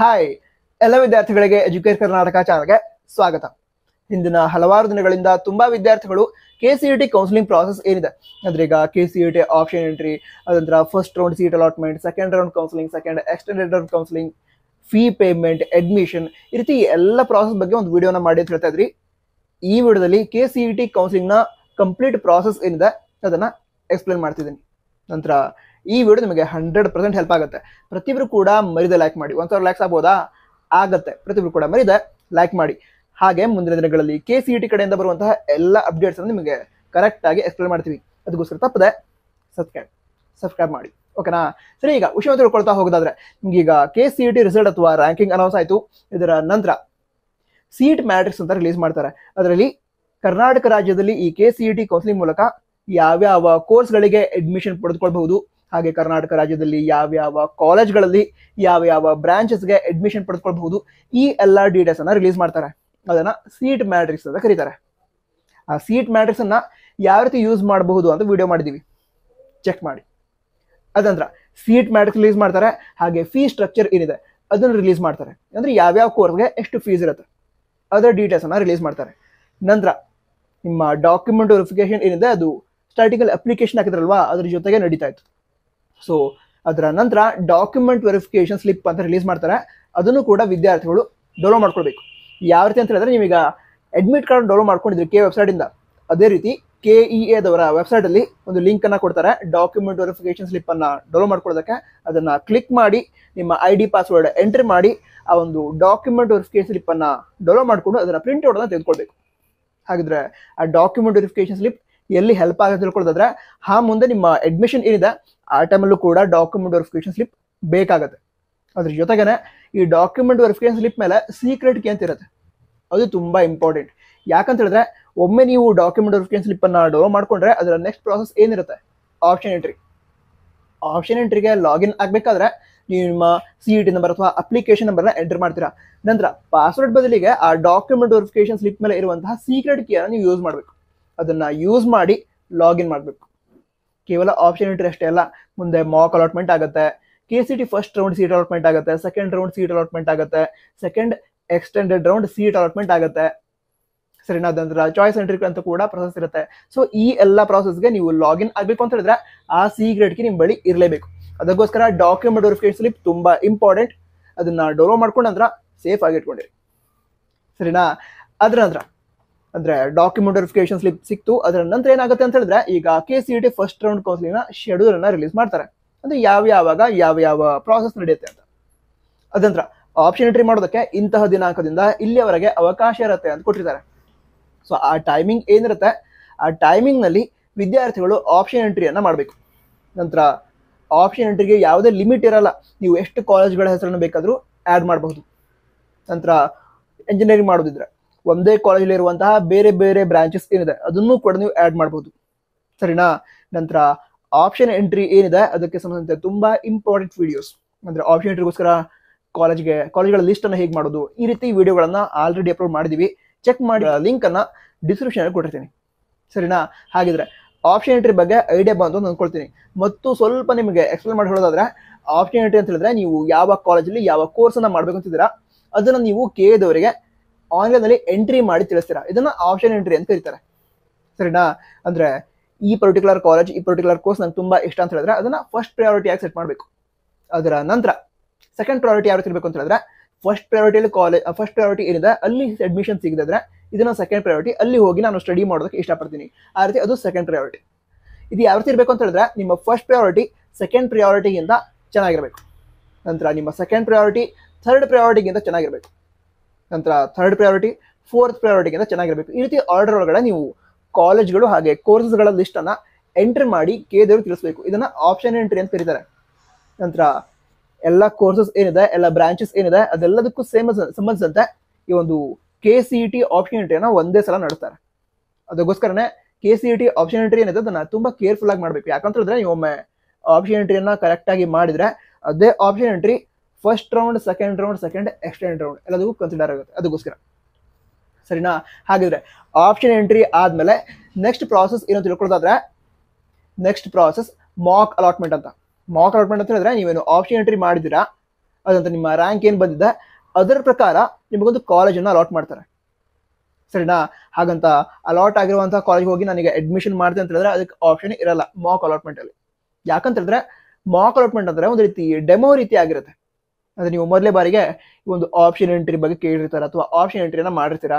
hi ಎಲ್ಲ ವಿದ್ಯಾರ್ಥಿಗಳಿಗೆ educate Karnataka ಚಾನಲ್ಗೆ ಸ್ವಾಗತ ಹಿಂದಿನ ಹಲವಾರು ದಿನಗಳಿಂದ ತುಂಬಾ ವಿದ್ಯಾರ್ಥಿಗಳು K C E T counselling process ಏನಿದೆ ಅಂದ್ರೆ ಈಗ K C E T option entry ಅದಂತರ first round seat allotment second round counselling second extended round counselling fee payment admission ಈ ರೀತಿ ಎಲ್ಲ ಪ್ರಾಸೆಸ್ ಬಗ್ಗೆ ಒಂದು ವಿಡಿಯೋನ ಮಾಡಿ ಅಂತ ಹೇಳ್ತಾ ಇದ್ರಿ ಈ ವಿಡಿಯೋದಲ್ಲಿ ಕೆ ಸಿ ಇ ಟಿ ಕೌನ್ಸಿಲಿಂಗ್ನ ಕಂಪ್ಲೀಟ್ ಪ್ರಾಸೆಸ್ ಏನಿದೆ ಅದನ್ನು ಎಕ್ಸ್ಪ್ಲೇನ್ ಮಾಡ್ತಿದ್ದೀನಿ ನಂತರ ಈ ವಿಡಿಯೋ ನಿಮಗೆ ಹಂಡ್ರೆಡ್ ಪರ್ಸೆಂಟ್ ಹೆಲ್ಪ್ ಆಗುತ್ತೆ ಪ್ರತಿಯೊಬ್ಬರು ಕೂಡ ಮರಿದೆ ಲೈಕ್ ಮಾಡಿ ಒಂದು ಸಾವಿರ ಲೈಕ್ಸ್ ಆಗ್ಬೋದಾ ಆಗುತ್ತೆ ಪ್ರತಿಯೊಬ್ಬರು ಕೂಡ ಮರಿದೆ ಲೈಕ್ ಮಾಡಿ ಹಾಗೆ ಮುಂದಿನ ದಿನಗಳಲ್ಲಿ ಕೆ ಸಿ ಟಿ ಕಡೆಯಿಂದ ಬರುವಂತಹ ಎಲ್ಲ ಅಪ್ಡೇಟ್ಸ್ ಅನ್ನು ನಿಮಗೆ ಕರೆಕ್ಟಾಗಿ ಎಕ್ಸ್ಪ್ಲೇನ್ ಮಾಡ್ತೀವಿ ಅದಕ್ಕೋಸ್ಕರ ತಪ್ಪದೆ ಸಬ್ಸ್ಕ್ರೈಬ್ ಸಬ್ಸ್ಕ್ರೈಬ್ ಮಾಡಿ ಓಕೆನಾ ಸರಿ ಈಗ ವಿಷಯ ತಿಳ್ಕೊಳ್ತಾ ಹೋಗೋದಾದ್ರೆ ನಿಮ್ಗೆ ಈಗ ಕೆ ಸಿ ಟಿ ರಿಸಲ್ಟ್ ಅಥವಾ ರ್ಯಾಂಕಿಂಗ್ ಅನೌನ್ಸ್ ಆಯಿತು ಇದರ ನಂತರ ಸೀಟ್ ಮ್ಯಾಟ್ರಿಕ್ಸ್ ಅಂತ ರಿಲೀಸ್ ಮಾಡ್ತಾರೆ ಅದರಲ್ಲಿ ಕರ್ನಾಟಕ ರಾಜ್ಯದಲ್ಲಿ ಈ K C E T counselling ಮೂಲಕ ಯಾವ್ಯಾವ ಕೋರ್ಸ್ಗಳಿಗೆ ಅಡ್ಮಿಷನ್ ಪಡೆದುಕೊಳ್ಬಹುದು ಹಾಗೆ ಕರ್ನಾಟಕ ರಾಜ್ಯದಲ್ಲಿ ಯಾವ ಯಾವ ಕಾಲೇಜ್ಗಳಲ್ಲಿ ಯಾವ ಯಾವ ಬ್ರಾಂಚಸ್ಗೆ ಅಡ್ಮಿಷನ್ ಪಡೆದುಕೊಳ್ಬಹುದು ಈ ಎಲ್ಲ ಡೀಟೇಲ್ಸ್ ಅನ್ನ ರಿಲೀಸ್ ಮಾಡ್ತಾರೆ ಅದನ್ನ ಸೀಟ್ ಮ್ಯಾಟ್ರಿಕ್ಸ್ ಅಂತ ಕರೀತಾರೆ ಆ ಸೀಟ್ ಮ್ಯಾಟ್ರಿಕ್ಸ್ ಅನ್ನ ಯಾವ ರೀತಿ ಯೂಸ್ ಮಾಡಬಹುದು ಅಂತ ವಿಡಿಯೋ ಮಾಡಿದೀವಿ ಚೆಕ್ ಮಾಡಿ ಅದಂದ್ರ ಸೀಟ್ ಮ್ಯಾಟ್ರಿಕ್ಸ್ ರಿಲೀಸ್ ಮಾಡ್ತಾರೆ ಹಾಗೆ ಫೀ ಸ್ಟ್ರಕ್ಚರ್ ಏನಿದೆ ಅದನ್ನ ರಿಲೀಸ್ ಮಾಡ್ತಾರೆ ಅಂದ್ರೆ ಯಾವ್ಯಾವ ಕೋರ್ಸ್ಗೆ ಎಷ್ಟು ಫೀಸ್ ಇರುತ್ತೆ ಅದರ ಡೀಟೇಲ್ಸ್ ಅನ್ನ ರಿಲೀಸ್ ಮಾಡ್ತಾರೆ ನಂತರ ನಿಮ್ಮ ಡಾಕ್ಯುಮೆಂಟ್ ವೆರಿಫಿಕೇಶನ್ ಏನಿದೆ ಅದು ಸ್ಟಾರ್ಟಿಂಗಲ್ಲಿ ಅಪ್ಲಿಕೇಶನ್ ಹಾಕಿದ್ರಲ್ವಾ ಅದ್ರ ಜೊತೆಗೆ ನಡೀತಾ ಇತ್ತು ಸೊ ಅದರ ನಂತರ ಡಾಕ್ಯುಮೆಂಟ್ ವೆರಿಫಿಕೇಶನ್ ಸ್ಲಿಪ್ ಅಂತ ರಿಲೀಸ್ ಮಾಡ್ತಾರೆ ಅದನ್ನು ಕೂಡ ವಿದ್ಯಾರ್ಥಿಗಳು ಡೌನ್ಲೋಡ್ ಮಾಡ್ಕೊಳ್ಬೇಕು ಯಾವ ರೀತಿ ಅಂತ ಹೇಳಿದ್ರೆ ನೀವೀಗ ಅಡ್ಮಿಟ್ ಕಾರ್ಡ್ ಡೌನ್ಲೋಡ್ ಮಾಡ್ಕೊಂಡಿದ್ರು ಕೆ ವೆಬ್ಸೈಟಿಂದ ಅದೇ ರೀತಿ ಕೆ ಇ ಎದವರ ವೆಬ್ಸೈಟಲ್ಲಿ ಒಂದು ಅನ್ನು ಕೊಡ್ತಾರೆ ಡಾಕ್ಯುಮೆಂಟ್ ವೆರಿಫಿಕೇಶನ್ ಸ್ಲಿಪ್ಪನ್ನು ಡೌನ್ಲೋಡ್ ಮಾಡ್ಕೊಳ್ಳೋದಕ್ಕೆ ಅದನ್ನು ಕ್ಲಿಕ್ ಮಾಡಿ ನಿಮ್ಮ ಐ ಡಿ ಪಾಸ್ವರ್ಡ್ ಎಂಟ್ರಿ ಮಾಡಿ ಆ ಒಂದು ಡಾಕ್ಯುಮೆಂಟ್ ವೆರಿಫಿಕೇಶನ್ ಸ್ಲಿಪ್ಪನ್ನು ಡೌನ್ಲೋಡ್ ಮಾಡಿಕೊಂಡು ಅದನ್ನು ಅನ್ನು ತೆಗೆದುಕೊಳ್ಬೇಕು ಹಾಗಿದ್ರೆ ಆ ಡಾಕ್ಯುಮೆಂಟ್ ವೆರಿಫಿಕೇಶನ್ ಸ್ಲಿಪ್ ಎಲ್ಲಿ ಹೆಲ್ಪ್ ಆಗುತ್ತೆ ತಿಳ್ಕೊಳ್ಳೋದಾದ್ರೆ ಆ ಮುಂದೆ ನಿಮ್ಮ ಅಡ್ಮಿಷನ್ ಏನಿದೆ ಆ ಟೈಮಲ್ಲೂ ಕೂಡ ಡಾಕ್ಯುಮೆಂಟ್ ವೆರಿಫಿಕೇಶನ್ ಸ್ಲಿಪ್ ಬೇಕಾಗುತ್ತೆ ಅದ್ರ ಜೊತೆಗೇನೆ ಈ ಡಾಕ್ಯುಮೆಂಟ್ ವೆರಿಫಿಕೇಶನ್ ಸ್ಲಿಪ್ ಮೇಲೆ ಸೀಕ್ರೆಟ್ ಕೀ ಅಂತ ಇರುತ್ತೆ ಅದು ತುಂಬ ಇಂಪಾರ್ಟೆಂಟ್ ಯಾಕಂತ ಹೇಳಿದ್ರೆ ಒಮ್ಮೆ ನೀವು ಡಾಕ್ಯುಮೆಂಟ್ ವೆರಿಫಿಕೇಶನ್ ಸ್ಲಿಪ್ಪನ್ನು ಡೌನ್ಲೋಡ್ ಮಾಡಿಕೊಂಡ್ರೆ ಅದರ ನೆಕ್ಸ್ಟ್ ಪ್ರಾಸೆಸ್ ಏನಿರುತ್ತೆ ಆಪ್ಷನ್ ಎಂಟ್ರಿ ಆಪ್ಷನ್ ಎಂಟ್ರಿಗೆ ಲಾಗಿನ್ ಆಗಬೇಕಾದ್ರೆ ನೀವು ನಿಮ್ಮ ಸಿ ಇ ಟಿ ನಂಬರ್ ಅಥವಾ ಅಪ್ಲಿಕೇಶನ್ ನಂಬರ್ನ ಎಂಟರ್ ಮಾಡ್ತೀರಾ ನಂತರ ಪಾಸ್ವರ್ಡ್ ಬದಲಿಗೆ ಆ ಡಾಕ್ಯುಮೆಂಟ್ ವೆರಿಫಿಕೇಶನ್ ಸ್ಲಿಪ್ ಮೇಲೆ ಇರುವಂತಹ ಸೀಕ್ರೆಟ್ ಕೀಯನ್ನು ನೀವು ಯೂಸ್ ಮಾಡಬೇಕು ಅದನ್ನು ಯೂಸ್ ಮಾಡಿ ಲಾಗಿನ್ ಮಾಡಬೇಕು ಕೇವಲ ಆಪ್ಷನ್ ಇಂಟ್ರಿ ಅಷ್ಟೇ ಅಲ್ಲ ಮುಂದೆ ಮಾಕ್ ಅಲಾಟ್ಮೆಂಟ್ ಆಗುತ್ತೆ K C T first round seat allotment ಆಗುತ್ತೆ ಸೆಕೆಂಡ್ ರೌಂಡ್ ಸೀಟ್ ಅಲಾಟ್ಮೆಂಟ್ ಆಗುತ್ತೆ second extended round seat allotment ಆಗುತ್ತೆ ಸರಿನಾ ಅದಂದ್ರೆ ಚಾಯ್ಸ್ ಎಂಟ್ರಿ ಅಂತ ಕೂಡ ಪ್ರೊಸೆಸ್ ಇರುತ್ತೆ ಸೊ ಈ ಎಲ್ಲ ಪ್ರೊಸೆಸ್ಗೆ ನೀವು ಲಾಗಿನ್ ಆಗಬೇಕು ಅಂತ ಹೇಳಿದ್ರೆ ಆ ಸೀಕ್ರೆಟ್ಗೆ ನಿಮ್ಮ ಬಳಿ ಇರಲೇಬೇಕು ಅದಕ್ಕೋಸ್ಕರ ಡಾಕ್ಯುಮೆಂಟ್ ವೆರಿಫಿಕೇಟ್ ಸ್ಲಿಪ್ ತುಂಬ ಇಂಪಾರ್ಟೆಂಟ್ ಅದನ್ನು ಡೌನ್ಲೋಡ್ ಮಾಡ್ಕೊಂಡು ಸೇಫ್ ಆಗಿ ಇಟ್ಕೊಂಡಿರಿ ಸರಿನಾ ಅದರ ನಂತರ ಅಂದ್ರೆ ಡಾಕ್ಯುಮೆಂಟ್ ವೆರಿಫಿಕೇಶನ್ ಸ್ಲಿಪ್ ಸಿಕ್ತು ಅದರ ನಂತರ ಏನಾಗುತ್ತೆ ಅಂತ ಹೇಳಿದ್ರೆ ಈಗ K C T first round counselling ನ ಶೆಡ್ಯೂಲ್ ಅನ್ನ ರಿಲೀಸ್ ಮಾಡ್ತಾರೆ ಅಂದ್ರೆ ಯಾವ ಯಾವಾಗ ಯಾವ ಯಾವ ಪ್ರಾಸೆಸ್ ನಡೆಯುತ್ತೆ ಅಂತ ಅದಂತರ ಆಪ್ಷನ್ ಎಂಟ್ರಿ ಮಾಡೋದಕ್ಕೆ ಇಂತಹ ದಿನಾಂಕದಿಂದ ಇಲ್ಲಿಯವರೆಗೆ ಅವಕಾಶ ಇರುತ್ತೆ ಅಂತ ಕೊಟ್ಟಿದ್ದಾರೆ ಸೊ ಆ ಟೈಮಿಂಗ್ ಏನಿರುತ್ತೆ ಆ ಟೈಮಿಂಗ್ ನಲ್ಲಿ ವಿದ್ಯಾರ್ಥಿಗಳು ಆಪ್ಷನ್ ಎಂಟ್ರಿಯನ್ನು ಮಾಡಬೇಕು ನಂತರ ಆಪ್ಷನ್ ಎಂಟ್ರಿಗೆ ಯಾವುದೇ ಲಿಮಿಟ್ ಇರಲ್ಲ ನೀವು ಎಷ್ಟು ಕಾಲೇಜ್ಗಳ ಹೆಸರನ್ನು ಬೇಕಾದರೂ ಆ್ಯಡ್ ಮಾಡಬಹುದು ನಂತರ ಇಂಜಿನಿಯರಿಂಗ್ ಮಾಡೋದಿದ್ರೆ ಒಂದೇ ಕಾಲೇಜಲ್ಲಿ ಇರುವಂತಹ ಬೇರೆ ಬೇರೆ ಬ್ರಾಂಚಸ್ ಏನಿದೆ ಅದನ್ನು ಕೂಡ ನೀವು ಆ್ಯಡ್ ಮಾಡ್ಬೋದು ಸರಿನಾ ನಂತರ ಆಪ್ಷನ್ ಎಂಟ್ರಿ ಏನಿದೆ ಅದಕ್ಕೆ ಸಂಬಂಧಿಸಿದಂತೆ ತುಂಬಾ ಇಂಪಾರ್ಟೆಂಟ್ ವಿಡಿಯೋಸ್ ಅಂದ್ರೆ ಆಪ್ಷನ್ ಎಂಟ್ರಿಗೋಸ್ಕರ ಕಾಲೇಜ್ಗೆ ಕಾಲೇಜ್ಗಳ ಲಿಸ್ಟ್ ಅನ್ನು ಹೇಗೆ ಮಾಡೋದು ಈ ರೀತಿ ವಿಡಿಯೋಗಳನ್ನ ಆಲ್ರೆಡಿ ಅಪ್ಲೋಡ್ ಮಾಡಿದೀವಿ ಚೆಕ್ ಮಾಡಿ ಲಿಂಕ್ ಅನ್ನ ಡಿಸ್ಕ್ರಿಪ್ಷನ್ ಕೊಟ್ಟಿರ್ತೀನಿ ಸರಿನಾ ಹಾಗಿದ್ರೆ ಆಪ್ಷನ್ ಎಂಟ್ರಿ ಬಗ್ಗೆ ಐಡಿಯಾ ಬಂತು ಅಂತ ಅಂದ್ಕೊಳ್ತೀನಿ ಮತ್ತು ಸ್ವಲ್ಪ ನಿಮಗೆ ಎಕ್ಸ್ಪ್ಲೇನ್ ಮಾಡಿ ಹೇಳೋದಾದ್ರೆ ಆಪ್ಷನ್ ಎಂಟ್ರಿ ಅಂತ ಹೇಳಿದ್ರೆ ನೀವು ಯಾವ ಕಾಲೇಜಲ್ಲಿ ಯಾವ ಕೋರ್ಸನ್ನು ಮಾಡಬೇಕು ಅಂತಿದ್ದೀರಾ ಅದನ್ನು ನೀವು ಕೆ ಆನ್ಲೈನಲ್ಲಿ ಎಂಟ್ರಿ ಮಾಡಿ ತಿಳಿಸ್ತೀರಾ ಇದನ್ನ ಆಪ್ಷನ್ ಎಂಟ್ರಿ ಅಂತ ಕರೀತಾರೆ ಸರಿನಾ ಅಂದ್ರೆ ಈ ಪರ್ಟಿಕ್ಯುಲರ್ ಕಾಲೇಜ್ ಈ ಪರ್ಟಿಕ್ಯುಲರ್ ಕೋರ್ಸ್ ನಂಗೆ ತುಂಬಾ ಇಷ್ಟ ಅಂತ ಹೇಳಿದ್ರೆ ಅದನ್ನ ಫಸ್ಟ್ ಪ್ರಯಾರಿಟಿಯಾಗಿ ಸೆಟ್ ಮಾಡಬೇಕು ಅದರ ನಂತರ ಸೆಕೆಂಡ್ ಪ್ರಯಾರಿಟಿ ಯಾವ ಇರಬೇಕು ಅಂತ ಹೇಳಿದ್ರೆ ಫಸ್ಟ್ ಪ್ರಯಾರಿಟಿಯಲ್ಲಿ ಕಾಲೇಜ್ ಫಸ್ಟ್ ಪ್ರಯಾರಿಟಿ ಏನಿದೆ ಅಲ್ಲಿ ಅಡ್ಮಿಷನ್ ಸಿಗದಿದ್ರೆ ಇದನ್ನ ಸೆಕೆಂಡ್ ಪ್ರಯಾರಿಟಿ ಅಲ್ಲಿ ಹೋಗಿ ನಾನು ಸ್ಟಡಿ ಮಾಡೋದಕ್ಕೆ ಇಷ್ಟಪಡ್ತೀನಿ ಆ ರೀತಿ ಅದು ಸೆಕೆಂಡ್ ಪ್ರಯಾರಿಟಿ ಇದು ಯಾವ ರೀತಿ ಇರಬೇಕು ಅಂತ ಹೇಳಿದ್ರೆ ನಿಮ್ಮ ಫಸ್ಟ್ ಪ್ರಯಾರಿಟಿ ಸೆಕೆಂಡ್ ಪ್ರಯಾರಿಟಿಗಿಂತ ಚೆನ್ನಾಗಿರಬೇಕು ನಂತರ ನಿಮ್ಮ ಸೆಕೆಂಡ್ ಪ್ರಯಾರಿಟಿ ಥರ್ಡ್ ಪ್ರಯಾರಿಟಿಗಿಂತ ಚೆನ್ನಾಗಿರಬೇಕು ನಂತರ ಥರ್ಡ್ ಪ್ರಯಾರಿಟಿ ಫೋರ್ತ್ ಅಂತ ಚೆನ್ನಾಗಿರ್ಬೇಕು ಈ ರೀತಿ ಆರ್ಡರ್ ಒಳಗಡೆ ನೀವು ಕಾಲೇಜ್ಗಳು ಹಾಗೆ ಲಿಸ್ಟ್ ಲಿಸ್ಟನ್ನು ಎಂಟ್ರಿ ಮಾಡಿ ಕೇದರು ತಿಳಿಸಬೇಕು ಇದನ್ನ ಆಪ್ಷನ್ ಎಂಟ್ರಿ ಅಂತ ಕರೀತಾರೆ ನಂತರ ಎಲ್ಲ ಕೋರ್ಸಸ್ ಏನಿದೆ ಎಲ್ಲ ಬ್ರಾಂಚಸ್ ಏನಿದೆ ಅದೆಲ್ಲದಕ್ಕೂ ಸೇಮ್ ಸಂಬಂಧಿಸಿದಂತೆ ಈ ಒಂದು ಕೆ ಸಿ ಟಿ ಆಪ್ಷನ್ ಎಂಟ್ರಿಯನ್ನು ಒಂದೇ ಸಲ ನಡೆಸ್ತಾರೆ ಅದಕ್ಕೋಸ್ಕರನೇ K C E T option entry ಏನಿದೆ ಅದನ್ನು ತುಂಬ ಕೇರ್ಫುಲ್ ಆಗಿ ಮಾಡಬೇಕು ಯಾಕಂತಂದ್ರೆ ನೀವು ಆಪ್ಷನ್ ಆಪ್ಷನ್ ಎಂಟ್ರಿಯನ್ನು ಕರೆಕ್ಟಾಗಿ ಮಾಡಿದರೆ ಅದೇ option entry first round second round second extend round ಎಲ್ಲದಕ್ಕೂ ಕನ್ಸಿಡರ್ ಆಗುತ್ತೆ ಅದಕ್ಕೋಸ್ಕರ ಸರಿನಾ ಹಾಗಿದ್ರೆ ಆಪ್ಷನ್ ಎಂಟ್ರಿ ಆದಮೇಲೆ ನೆಕ್ಸ್ಟ್ ಪ್ರಾಸೆಸ್ ಏನು ತಿಳ್ಕೊಳ್ತಾದ್ರೆ ನೆಕ್ಸ್ಟ್ ಪ್ರಾಸೆಸ್ ಮಾಕ್ ಅಲಾಟ್ಮೆಂಟ್ ಅಂತ ಮಾಕ್ ಅಲಾಟ್ಮೆಂಟ್ ಅಂತ ಹೇಳಿದ್ರೆ ನೀವೇನು ಆಪ್ಷನ್ ಎಂಟ್ರಿ ಮಾಡಿದಿರಾ ಅದಂತ ನಿಮ್ಮ ರ್ಯಾಂಕ್ ಏನು ಬಂದಿದೆ ಅದರ ಪ್ರಕಾರ ನಿಮಗೊಂದು ಕಾಲೇಜನ್ನು ಅಲಾಟ್ ಮಾಡ್ತಾರೆ ಸರಿನಾ ಹಾಗಂತ ಅಲಾಟ್ ಆಗಿರುವಂತಹ ಕಾಲೇಜ್ ಹೋಗಿ ನನಗೆ ಅಡ್ಮಿಷನ್ ಮಾಡಿದೆ ಅಂತ ಹೇಳಿದ್ರೆ ಅದಕ್ಕೆ ಆಪ್ಷನ್ ಇರಲ್ಲ ಮಾಕ್ ಅಲಾಟ್ಮೆಂಟ್ ಅಲ್ಲಿ ಯಾಕಂತ ಹೇಳಿದ್ರೆ ಮಾಕ್ ಅಲಾಟ್ಮೆಂಟ್ ಅಂದ್ರೆ ಒಂದು ರೀತಿ ಡೆಮೋ ರೀತಿ ಆಗಿರುತ್ತೆ ಅಂದರೆ ನೀವು ಮೊದಲೇ ಬಾರಿಗೆ ಒಂದು ಆಪ್ಷನ್ ಎಂಟ್ರಿ ಬಗ್ಗೆ ಕೇಳಿರ್ತಾರ ಅಥವಾ ಆಪ್ಷನ್ ಎಂಟ್ರಿಯನ್ನು ಮಾಡಿರ್ತೀರಾ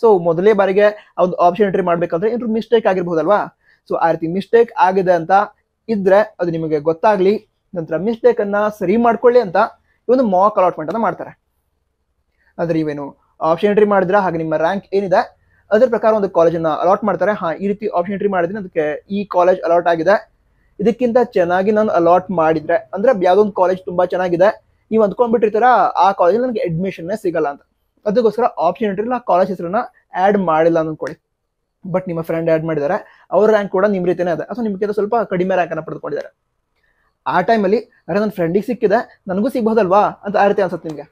ಸೊ ಮೊದಲೇ ಬಾರಿಗೆ ಒಂದು ಆಪ್ಷನ್ ಎಂಟ್ರಿ ಮಾಡಬೇಕಂದ್ರೆ ಏನಾದರೂ ಮಿಸ್ಟೇಕ್ ಆಗಿರ್ಬೋದಲ್ವಾ ಸೊ ಆ ರೀತಿ ಮಿಸ್ಟೇಕ್ ಆಗಿದೆ ಅಂತ ಇದ್ರೆ ಅದು ನಿಮಗೆ ಗೊತ್ತಾಗಲಿ ನಂತರ ಮಿಸ್ಟೇಕ್ ಸರಿ ಮಾಡ್ಕೊಳ್ಳಿ ಅಂತ ಒಂದು ಮಾಕ್ ಅಲಾಟ್ಮೆಂಟ್ ಅನ್ನು ಮಾಡ್ತಾರೆ ಅಂದರೆ ಇವೇನು ಆಪ್ಷನ್ ಎಂಟ್ರಿ ಮಾಡಿದ್ರ ಹಾಗೆ ನಿಮ್ಮ ರ್ಯಾಂಕ್ ಏನಿದೆ ಅದರ ಪ್ರಕಾರ ಒಂದು ಕಾಲೇಜನ್ನು ಅಲಾಟ್ ಮಾಡ್ತಾರೆ ಹಾ ಈ ರೀತಿ ಆಪ್ಷನ್ ಎಂಟ್ರಿ ಮಾಡಿದ್ರೆ ಅದಕ್ಕೆ ಈ ಕಾಲೇಜ್ ಅಲಾಟ್ ಆಗಿದೆ ಇದಕ್ಕಿಂತ ಚೆನ್ನಾಗಿ ನಾನು ಅಲಾಟ್ ಮಾಡಿದ್ರೆ ಅಂದ್ರೆ ಯಾವುದೊಂದು ಕಾಲೇಜ್ ತುಂಬಾ ಚೆನ್ನಾಗಿದೆ ನೀವು ಅಂದ್ಕೊಂಡ್ಬಿಟ್ಟಿರ್ತೀರ ಆ ಕಾಲೇಜಲ್ಲಿ ನನಗೆ ಅಡ್ಮಿಷನ್ನೇ ಸಿಗಲ್ಲ ಅಂತ ಅದಕ್ಕೋಸ್ಕರ ಆಪ್ಷನ್ ಎಂಟ್ರಿ ನಾ ಕಾಲೇಜ್ ಹೆಸರನ್ನ ಆ್ಯಡ್ ಮಾಡಿಲ್ಲ ಅಂದ್ಕೊಳ್ಳಿ ಬಟ್ ನಿಮ್ಮ ಫ್ರೆಂಡ್ ಆ್ಯಡ್ ಮಾಡಿದ್ದಾರೆ ಅವ್ರ ರ್ಯಾಂಕ್ ಕೂಡ ನಿಮ್ಮ ರೀತಿಯೇ ಇದೆ ಅಥವಾ ನಿಮಗೆ ಸ್ವಲ್ಪ ಕಡಿಮೆ ರ್ಯಾಂಕನ್ನು ಪಡೆದುಕೊಂಡಿದ್ದಾರೆ ಆ ಟೈಮಲ್ಲಿ ಅರೆ ನನ್ನ ಫ್ರೆಂಡಿಗೆ ಸಿಕ್ಕಿದೆ ನನಗೂ ಸಿಗ್ಬೋದಲ್ವಾ ಅಂತ ಆ ರೀತಿ ಅನ್ಸುತ್ತೆ ನಿಮಗೆ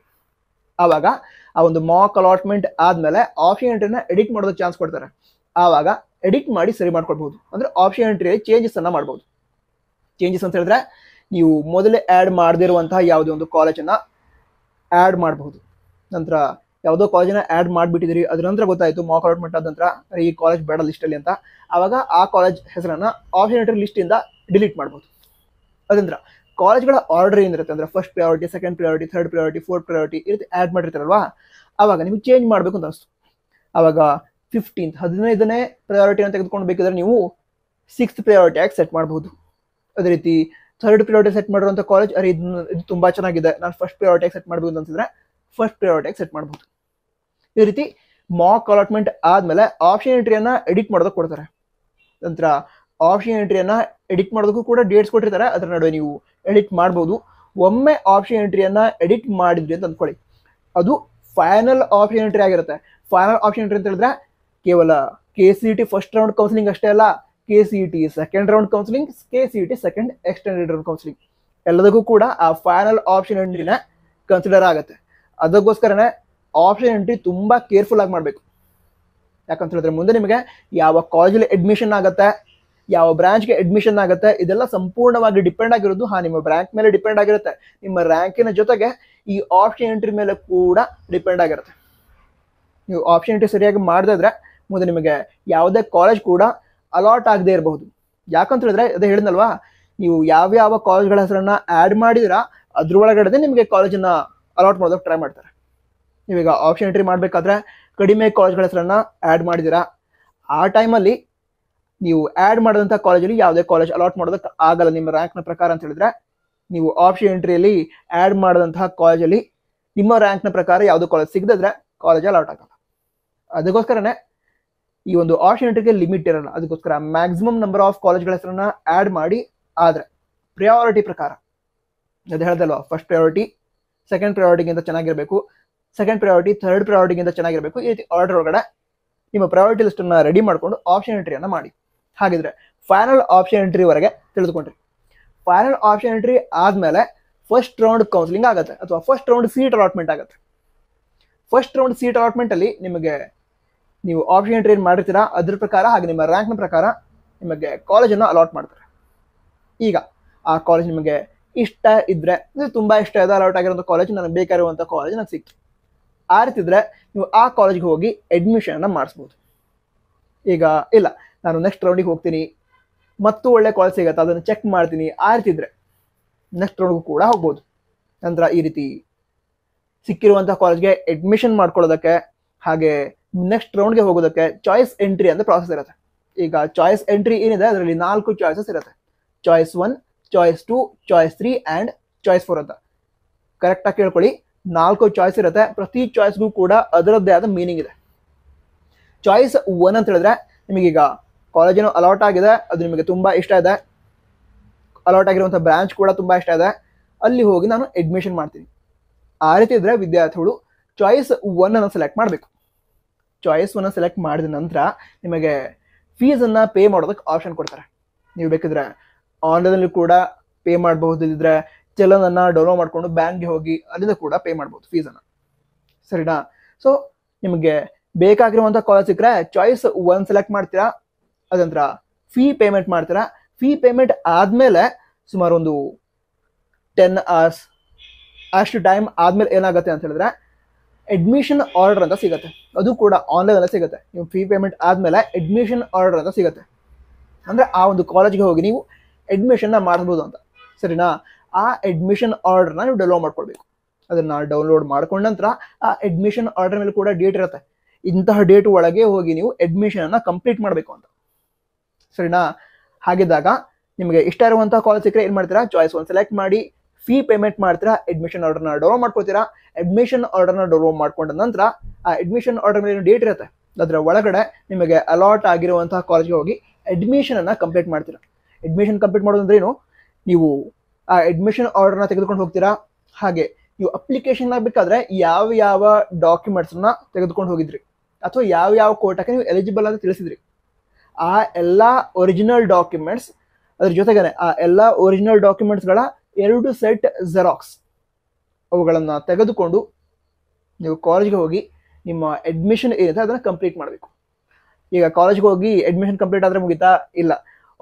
ಆವಾಗ ಆ ಒಂದು ಮಾಕ್ ಅಲಾಟ್ಮೆಂಟ್ ಆದಮೇಲೆ ಆಪ್ಷನ್ ಎಂಟ್ರಿನ ಎಡಿಟ್ ಮಾಡೋದಕ್ಕೆ ಚಾನ್ಸ್ ಕೊಡ್ತಾರೆ ಆವಾಗ ಎಡಿಟ್ ಮಾಡಿ ಸರಿ ಮಾಡ್ಕೊಳ್ಬಹುದು ಅಂದರೆ ಆಪ್ಷನ್ ಎಂಟ್ರಿಯಲ್ಲಿ ಚೇಂಜಸ್ ಅನ್ನ ಮಾಡ್ಬೋದು ಚೇಂಜಸ್ ಅಂತ ಹೇಳಿದ್ರೆ ನೀವು ಮೊದಲೇ ಆ್ಯಡ್ ಮಾಡದಿರುವಂತಹ ಯಾವುದೇ ಒಂದು ಕಾಲೇಜನ್ನು ಆ್ಯಡ್ ಮಾಡಬಹುದು ನಂತರ ಯಾವುದೋ ಕಾಲೇಜನ್ನ ಆ್ಯಡ್ ಮಾಡಿಬಿಟ್ಟಿದ್ದೀರಿ ಅದರ ನಂತರ ಗೊತ್ತಾಯಿತು ಮಾಕ್ ಅಲಾಟ್ಮೆಂಟ್ ಆದ ನಂತರ ಈ ಕಾಲೇಜ್ ಬೇಡ ಲಿಸ್ಟಲ್ಲಿ ಅಂತ ಆವಾಗ ಆ ಕಾಲೇಜ್ ಹೆಸರನ್ನು ಆಪ್ಷನೇಟರಿ ಲಿಸ್ಟಿಂದ ಡಿಲೀಟ್ ಮಾಡ್ಬೋದು ಅದಂತರ ಕಾಲೇಜ್ಗಳ ಆರ್ಡರ್ ಏನಿರುತ್ತೆ ಅಂದರೆ first priority second priority third priority fourth priority ಈ ರೀತಿ ಆ್ಯಡ್ ಮಾಡಿರ್ತಾರಲ್ವ ಆವಾಗ ನೀವು ಚೇಂಜ್ ಮಾಡಬೇಕು ಅಂತ ಅನಿಸ್ತು ಆವಾಗ ಫಿಫ್ಟೀನ್ತ್ ಹದಿನೈದನೇ ಪ್ರಯಾರಿಟಿಯನ್ನು ತೆಗೆದುಕೊಂಡು ಬೇಕಿದ್ರೆ ನೀವು ಸಿಕ್ಸ್ತ್ ಪ್ರಯಾರಿಟಿ ಆಗಿ ಸೆಟ್ ಮಾಡಬಹುದು ಅದೇ ರೀತಿ ಥರ್ಡ್ ಪ್ರಿಯಾರಿಟಿ ಸೆಟ್ ಮಾಡಿರುವಂಥ ಕಾಲೇಜ್ ಅರೆ ಇದು ತುಂಬಾ ತುಂಬ ಚೆನ್ನಾಗಿದೆ ನಾನು ಫಸ್ಟ್ ಪ್ರಿಯಾರಿಟಿಯಾಗಿ ಸೆಟ್ ಮಾಡಬೇಕು ಅಂತಂದ್ರೆ ಫಸ್ಟ್ ಪ್ರಿಯಾರಿಟಿಯಾಗಿ ಸೆಟ್ ಮಾಡಬಹುದು ಈ ರೀತಿ ಮಾಕ್ ಅಲಾಟ್ಮೆಂಟ್ ಆದಮೇಲೆ ಆಪ್ಷನ್ ಎಂಟ್ರಿಯನ್ನು ಎಡಿಟ್ ಮಾಡೋದಕ್ಕೆ ಕೊಡ್ತಾರೆ ನಂತರ ಆಪ್ಷನ್ ಎಂಟ್ರಿಯನ್ನು ಎಡಿಟ್ ಮಾಡೋದಕ್ಕೂ ಕೂಡ ಡೇಟ್ಸ್ ಕೊಟ್ಟಿರ್ತಾರೆ ಅದರ ನಡುವೆ ನೀವು ಎಡಿಟ್ ಮಾಡ್ಬೋದು ಒಮ್ಮೆ ಆಪ್ಷನ್ ಎಂಟ್ರಿಯನ್ನು ಎಡಿಟ್ ಮಾಡಿದ್ವಿ ಅಂತ ಅಂದ್ಕೊಳ್ಳಿ ಅದು ಫೈನಲ್ ಆಪ್ಷನ್ ಎಂಟ್ರಿ ಆಗಿರುತ್ತೆ ಫೈನಲ್ ಆಪ್ಷನ್ ಎಂಟ್ರಿ ಅಂತ ಹೇಳಿದ್ರೆ ಕೇವಲ K C T first round counselling ಅಷ್ಟೇ ಅಲ್ಲ KCET second round counselling KCET second extended round counselling ಎಲ್ಲದಕ್ಕೂ ಕೂಡ ಆ ಫೈನಲ್ ಆಪ್ಷನ್ ಎಂಟ್ರಿನ ಕನ್ಸಿಡರ್ ಆಗುತ್ತೆ ಅದಕ್ಕೋಸ್ಕರನೇ ಆಪ್ಷನ್ ಎಂಟ್ರಿ ತುಂಬ ಕೇರ್ಫುಲ್ ಆಗಿ ಮಾಡಬೇಕು ಯಾಕಂತ ಹೇಳಿದ್ರೆ ಮುಂದೆ ನಿಮಗೆ ಯಾವ ಕಾಲೇಜಲ್ಲಿ ಅಡ್ಮಿಷನ್ ಆಗುತ್ತೆ ಯಾವ ಬ್ರಾಂಚ್ಗೆ ಅಡ್ಮಿಷನ್ ಆಗುತ್ತೆ ಇದೆಲ್ಲ ಸಂಪೂರ್ಣವಾಗಿ ಡಿಪೆಂಡ್ ಆಗಿರೋದು ಹಾ ನಿಮ್ಮ ಬ್ರ್ಯಾಂಕ್ ಮೇಲೆ ಡಿಪೆಂಡ್ ಆಗಿರುತ್ತೆ ನಿಮ್ಮ ರ್ಯಾಂಕಿನ ಜೊತೆಗೆ ಈ ಆಪ್ಷನ್ ಎಂಟ್ರಿ ಮೇಲೆ ಕೂಡ ಡಿಪೆಂಡ್ ಆಗಿರುತ್ತೆ ನೀವು ಆಪ್ಷನ್ ಎಂಟ್ರಿ ಸರಿಯಾಗಿ ಮಾಡಿದ್ರೆ ಮುಂದೆ ನಿಮಗೆ ಯಾವುದೇ ಕಾಲೇಜ್ ಕೂಡ ಅಲಾಟ್ ಆಗದೆ ಇರಬಹುದು ಯಾಕಂತ ಹೇಳಿದ್ರೆ ಅದೇ ಹೇಳಿದ್ನಲ್ವಾ ನೀವು ಯಾವ್ಯಾವ ಕಾಲೇಜ್ಗಳ ಹೆಸರನ್ನ ಆ್ಯಡ್ ಮಾಡಿದಿರಾ ಒಳಗಡೆ ನಿಮಗೆ ಕಾಲೇಜನ್ನ ಅಲಾಟ್ ಮಾಡೋದಕ್ಕೆ ಟ್ರೈ ಮಾಡ್ತಾರೆ ನೀವೀಗ ಆಪ್ಷನ್ ಎಂಟ್ರಿ ಮಾಡಬೇಕಾದ್ರೆ ಕಡಿಮೆ ಕಾಲೇಜ್ಗಳ ಹೆಸರನ್ನ ಆ್ಯಡ್ ಮಾಡಿದಿರಾ ಆ ಟೈಮಲ್ಲಿ ನೀವು ಆ್ಯಡ್ ಮಾಡಿದಂಥ ಕಾಲೇಜಲ್ಲಿ ಯಾವುದೇ ಕಾಲೇಜ್ ಅಲಾಟ್ ಮಾಡೋದಕ್ಕೆ ಆಗಲ್ಲ ನಿಮ್ಮ ರ್ಯಾಂಕ್ನ ಪ್ರಕಾರ ಅಂತ ಹೇಳಿದ್ರೆ ನೀವು ಆಪ್ಷನ್ ಎಂಟ್ರಿಯಲ್ಲಿ ಆ್ಯಡ್ ಮಾಡಿದಂತಹ ಕಾಲೇಜಲ್ಲಿ ನಿಮ್ಮ ರ್ಯಾಂಕ್ನ ಪ್ರಕಾರ ಯಾವುದೇ ಕಾಲೇಜ್ ಸಿಗದಿದ್ರೆ ಕಾಲೇಜ್ ಅಲಾಟ್ ಆಗಲ್ಲ ಅದಕ್ಕೋಸ್ಕರನೇ ಈ ಒಂದು ಆರ್ಷನಿಟಿಗೆ ಲಿಮಿಟ್ ಇರಲ್ಲ ಅದಕ್ಕೋಸ್ಕರ ಮ್ಯಾಕ್ಸಿಮಮ್ ನಂಬರ್ ಆಫ್ ಕಾಲೇಜ್ಗಳ ಹೆಸರನ್ನ ಆ್ಯಡ್ ಮಾಡಿ ಆದರೆ ಪ್ರಯಾರಿಟಿ ಪ್ರಕಾರ ಅದು ಹೇಳ್ದಲ್ವಾ ಫಸ್ಟ್ ಪ್ರಯಾರಿಟಿ ಸೆಕೆಂಡ್ ಪ್ರಯಾರಿಟಿಗಿಂತ ಚೆನ್ನಾಗಿರಬೇಕು ಸೆಕೆಂಡ್ ಪ್ರಯಾರಿಟಿ ಥರ್ಡ್ ಪ್ರಯಾರಿಟಿಗಿಂತ ಚೆನ್ನಾಗಿರಬೇಕು ಈ ರೀತಿ ಆರ್ಡರ್ ಒಳಗಡೆ ನಿಮ್ಮ ಪ್ರಯಾರಿಟಿ ಲಿಸ್ಟನ್ನು ರೆಡಿ ಮಾಡಿಕೊಂಡು ಆಪ್ಷನ್ ಎಂಟ್ರಿಯನ್ನು ಮಾಡಿ ಹಾಗಿದ್ರೆ ಫೈನಲ್ ಆಪ್ಷನ್ ಎಂಟ್ರಿವರೆಗೆ ತಿಳಿದುಕೊಂಡ್ರಿ ಫೈನಲ್ ಆಪ್ಷನ್ ಎಂಟ್ರಿ ಆದಮೇಲೆ ಫಸ್ಟ್ ರೌಂಡ್ ಕೌನ್ಸಿಲಿಂಗ್ ಆಗುತ್ತೆ ಅಥವಾ ಫಸ್ಟ್ ರೌಂಡ್ ಸೀಟ್ ಅಲಾಟ್ಮೆಂಟ್ ಆಗುತ್ತೆ ಫಸ್ಟ್ ರೌಂಡ್ ಸೀಟ್ ಅಲಾಟ್ಮೆಂಟಲ್ಲಿ ನಿಮಗೆ ನೀವು ಆಪ್ಷನ್ ಏನು ಮಾಡಿರ್ತೀರಾ ಅದ್ರ ಪ್ರಕಾರ ಹಾಗೆ ನಿಮ್ಮ ರ್ಯಾಂಕ್ನ ಪ್ರಕಾರ ನಿಮಗೆ ಕಾಲೇಜನ್ನು ಅಲಾಟ್ ಮಾಡ್ತಾರೆ ಈಗ ಆ ಕಾಲೇಜ್ ನಿಮಗೆ ಇಷ್ಟ ಇದ್ದರೆ ತುಂಬ ಇಷ್ಟ ಇದೆ ಅಲಾಟ್ ಆಗಿರೋಂಥ ಕಾಲೇಜ್ ನನಗೆ ಬೇಕಾಗಿರುವಂಥ ಕಾಲೇಜ್ ನನಗೆ ಸಿಕ್ತು ಆ ರೀತಿದ್ರೆ ನೀವು ಆ ಕಾಲೇಜ್ಗೆ ಹೋಗಿ ಅಡ್ಮಿಷನನ್ನು ಮಾಡಿಸ್ಬೋದು ಈಗ ಇಲ್ಲ ನಾನು ನೆಕ್ಸ್ಟ್ ರೌಂಡಿಗೆ ಹೋಗ್ತೀನಿ ಮತ್ತು ಒಳ್ಳೆ ಕಾಲೇಜ್ ಸಿಗತ್ತೆ ಅದನ್ನು ಚೆಕ್ ಮಾಡ್ತೀನಿ ಆ ರೀತಿ ಇದ್ದರೆ ನೆಕ್ಸ್ಟ್ ರೌಂಡ್ಗೂ ಕೂಡ ಹೋಗ್ಬೋದು ನಂತರ ಈ ರೀತಿ ಸಿಕ್ಕಿರುವಂಥ ಕಾಲೇಜ್ಗೆ ಅಡ್ಮಿಷನ್ ಮಾಡ್ಕೊಳ್ಳೋದಕ್ಕೆ ಹಾಗೆ ನೆಕ್ಸ್ಟ್ ರೌಂಡ್ಗೆ ಹೋಗೋದಕ್ಕೆ ಚಾಯ್ಸ್ ಎಂಟ್ರಿ ಅಂತ ಪ್ರಾಸೆಸ್ ಇರುತ್ತೆ ಈಗ ಚಾಯ್ಸ್ ಎಂಟ್ರಿ ಏನಿದೆ ಅದರಲ್ಲಿ ನಾಲ್ಕು ಚಾಯ್ಸಸ್ ಇರುತ್ತೆ choice one choice two choice three and choice four ಅಂತ ಕರೆಕ್ಟಾಗಿ ಕೇಳ್ಕೊಳ್ಳಿ ನಾಲ್ಕು ಚಾಯ್ಸ್ ಇರುತ್ತೆ ಪ್ರತಿ ಚಾಯ್ಸ್ಗೂ ಕೂಡ ಅದರದ್ದೇ ಆದ ಮೀನಿಂಗ್ ಇದೆ ಚಾಯ್ಸ್ ಒನ್ ಅಂತ ಹೇಳಿದ್ರೆ ನಿಮಗೀಗ ಕಾಲೇಜಿನ ಅಲಾಟ್ ಆಗಿದೆ ಅದು ನಿಮಗೆ ತುಂಬ ಇಷ್ಟ ಇದೆ ಅಲಾಟ್ ಆಗಿರುವಂಥ ಬ್ರಾಂಚ್ ಕೂಡ ತುಂಬ ಇಷ್ಟ ಇದೆ ಅಲ್ಲಿ ಹೋಗಿ ನಾನು ಅಡ್ಮಿಷನ್ ಮಾಡ್ತೀನಿ ಆ ರೀತಿ ಇದ್ದರೆ ವಿದ್ಯಾರ್ಥಿಗಳು ಚಾಯ್ಸ್ ಒನ್ ಅನ್ನು ಸೆಲೆಕ್ಟ್ ಮಾಡಬೇಕು ಚಾಯ್ಸನ್ನು ಸೆಲೆಕ್ಟ್ ಮಾಡಿದ ನಂತರ ನಿಮಗೆ ಫೀಸನ್ನು ಪೇ ಮಾಡೋದಕ್ಕೆ ಆಪ್ಷನ್ ಕೊಡ್ತಾರೆ ನೀವು ಬೇಕಿದ್ರೆ ಆನ್ಲೈನಲ್ಲಿ ಕೂಡ ಪೇ ಮಾಡಬಹುದು ಇದ್ರೆ ಚಲನನ್ನು ಡೌನ್ಲೋಡ್ ಮಾಡಿಕೊಂಡು ಬ್ಯಾಂಕ್ಗೆ ಹೋಗಿ ಅಲ್ಲಿಂದ ಕೂಡ ಪೇ ಮಾಡ್ಬೋದು ಫೀಸನ್ನು ಸರಿನಾ ಸೊ ನಿಮಗೆ ಬೇಕಾಗಿರುವಂಥ ಕಾಲೇಜ್ ಸಿಕ್ಕರೆ ಚಾಯ್ಸ್ ಒನ್ ಸೆಲೆಕ್ಟ್ ಮಾಡ್ತೀರಾ ಅದಂತರ ಫೀ ಪೇಮೆಂಟ್ ಮಾಡ್ತೀರಾ ಫೀ ಪೇಮೆಂಟ್ ಆದಮೇಲೆ ಸುಮಾರು ಒಂದು ಟೆನ್ ಅವರ್ಸ್ ಅಷ್ಟು ಟೈಮ್ ಆದಮೇಲೆ ಏನಾಗುತ್ತೆ ಅಂತ ಹೇಳಿದ್ರೆ ಅಡ್ಮಿಷನ್ ಆರ್ಡರ್ ಅಂತ ಸಿಗುತ್ತೆ ಅದು ಕೂಡ ಆನ್ಲೈನಲ್ಲಿ ಸಿಗುತ್ತೆ ನೀವು ಫೀ ಪೇಮೆಂಟ್ ಆದಮೇಲೆ ಅಡ್ಮಿಷನ್ ಆರ್ಡರ್ ಅಂತ ಸಿಗುತ್ತೆ ಅಂದರೆ ಆ ಒಂದು ಕಾಲೇಜ್ಗೆ ಹೋಗಿ ನೀವು ಅಡ್ಮಿಷನ್ನ ಮಾಡ್ಬೋದು ಅಂತ ಸರಿನಾ ಆ ಅಡ್ಮಿಷನ್ ಆರ್ಡರ್ನ ನೀವು ಡೌನ್ಲೋಡ್ ಮಾಡ್ಕೊಳ್ಬೇಕು ಅದನ್ನು ಡೌನ್ಲೋಡ್ ಮಾಡ್ಕೊಂಡ ನಂತರ ಆ ಅಡ್ಮಿಷನ್ ಆರ್ಡರ್ ಮೇಲೆ ಕೂಡ ಡೇಟ್ ಇರುತ್ತೆ ಇಂತಹ ಡೇಟ್ ಒಳಗೆ ಹೋಗಿ ನೀವು ಅಡ್ಮಿಷನನ್ನು ಕಂಪ್ಲೀಟ್ ಮಾಡಬೇಕು ಅಂತ ಸರಿನಾ ಹಾಗಿದ್ದಾಗ ನಿಮಗೆ ಇಷ್ಟ ಇರುವಂತಹ ಕಾಲೇಜ್ ಸಿಕ್ಕರೆ ಏನು ಮಾಡ್ತೀರಾ ಚಾಯ್ಸ್ ಒಂದು ಸೆಲೆಕ್ಟ್ ಮಾಡಿ ಫೀ ಪೇಮೆಂಟ್ ಮಾಡ್ತೀರಾ ಅಡ್ಮಿಷನ್ ಆರ್ಡರ್ನ ಡೌನ್ಲೋಡ್ ಮಾಡ್ಕೋತೀರಾ ಅಡ್ಮಿಷನ್ ಆರ್ಡರ್ನ ಡೌನ್ಲೋಡ್ ಮಾಡ್ಕೊಂಡ ನಂತರ ಆ ಅಡ್ಮಿಷನ್ ಆರ್ಡರ್ ಮೇಲೆ ಡೇಟ್ ಇರುತ್ತೆ ಅದರ ಒಳಗಡೆ ನಿಮಗೆ ಅಲಾಟ್ ಆಗಿರುವಂತಹ ಕಾಲೇಜ್ಗೆ ಹೋಗಿ ಅಡ್ಮಿಷನನ್ನು ಕಂಪ್ಲೀಟ್ ಮಾಡ್ತೀರಾ ಅಡ್ಮಿಷನ್ ಕಂಪ್ಲೀಟ್ ಮಾಡೋದಂದ್ರೆ ಏನು ನೀವು ಆ ಅಡ್ಮಿಷನ್ ಆರ್ಡರ್ನ ತೆಗೆದುಕೊಂಡು ಹೋಗ್ತೀರಾ ಹಾಗೆ ನೀವು ಅಪ್ಲಿಕೇಶನ್ ಆಗಬೇಕಾದ್ರೆ ಯಾವ ಯಾವ ಡಾಕ್ಯುಮೆಂಟ್ಸನ್ನ ತೆಗೆದುಕೊಂಡು ಹೋಗಿದ್ರಿ ಅಥವಾ ಯಾವ ಯಾವ ಕೋಟಕ್ಕೆ ನೀವು ಎಲಿಜಿಬಲ್ ಅಂತ ತಿಳಿಸಿದ್ರಿ ಆ ಎಲ್ಲ ಒರಿಜಿನಲ್ ಡಾಕ್ಯುಮೆಂಟ್ಸ್ ಅದ್ರ ಜೊತೆಗೇನೆ ಆ ಎಲ್ಲ ಒರಿಜಿನಲ್ ಡಾಕ್ಯುಮೆಂಟ್ಸ್ಗಳ ಎರಡು ಸೆಟ್ ಜೆರಾಕ್ಸ್ ಅವುಗಳನ್ನು ತೆಗೆದುಕೊಂಡು ನೀವು ಕಾಲೇಜ್ಗೆ ಹೋಗಿ ನಿಮ್ಮ ಅಡ್ಮಿಷನ್ ಏನಿದೆ ಅದನ್ನು ಕಂಪ್ಲೀಟ್ ಮಾಡಬೇಕು ಈಗ ಕಾಲೇಜ್ಗೆ ಹೋಗಿ ಅಡ್ಮಿಷನ್ ಕಂಪ್ಲೀಟ್ ಆದರೆ ಮುಗಿತಾ ಇಲ್ಲ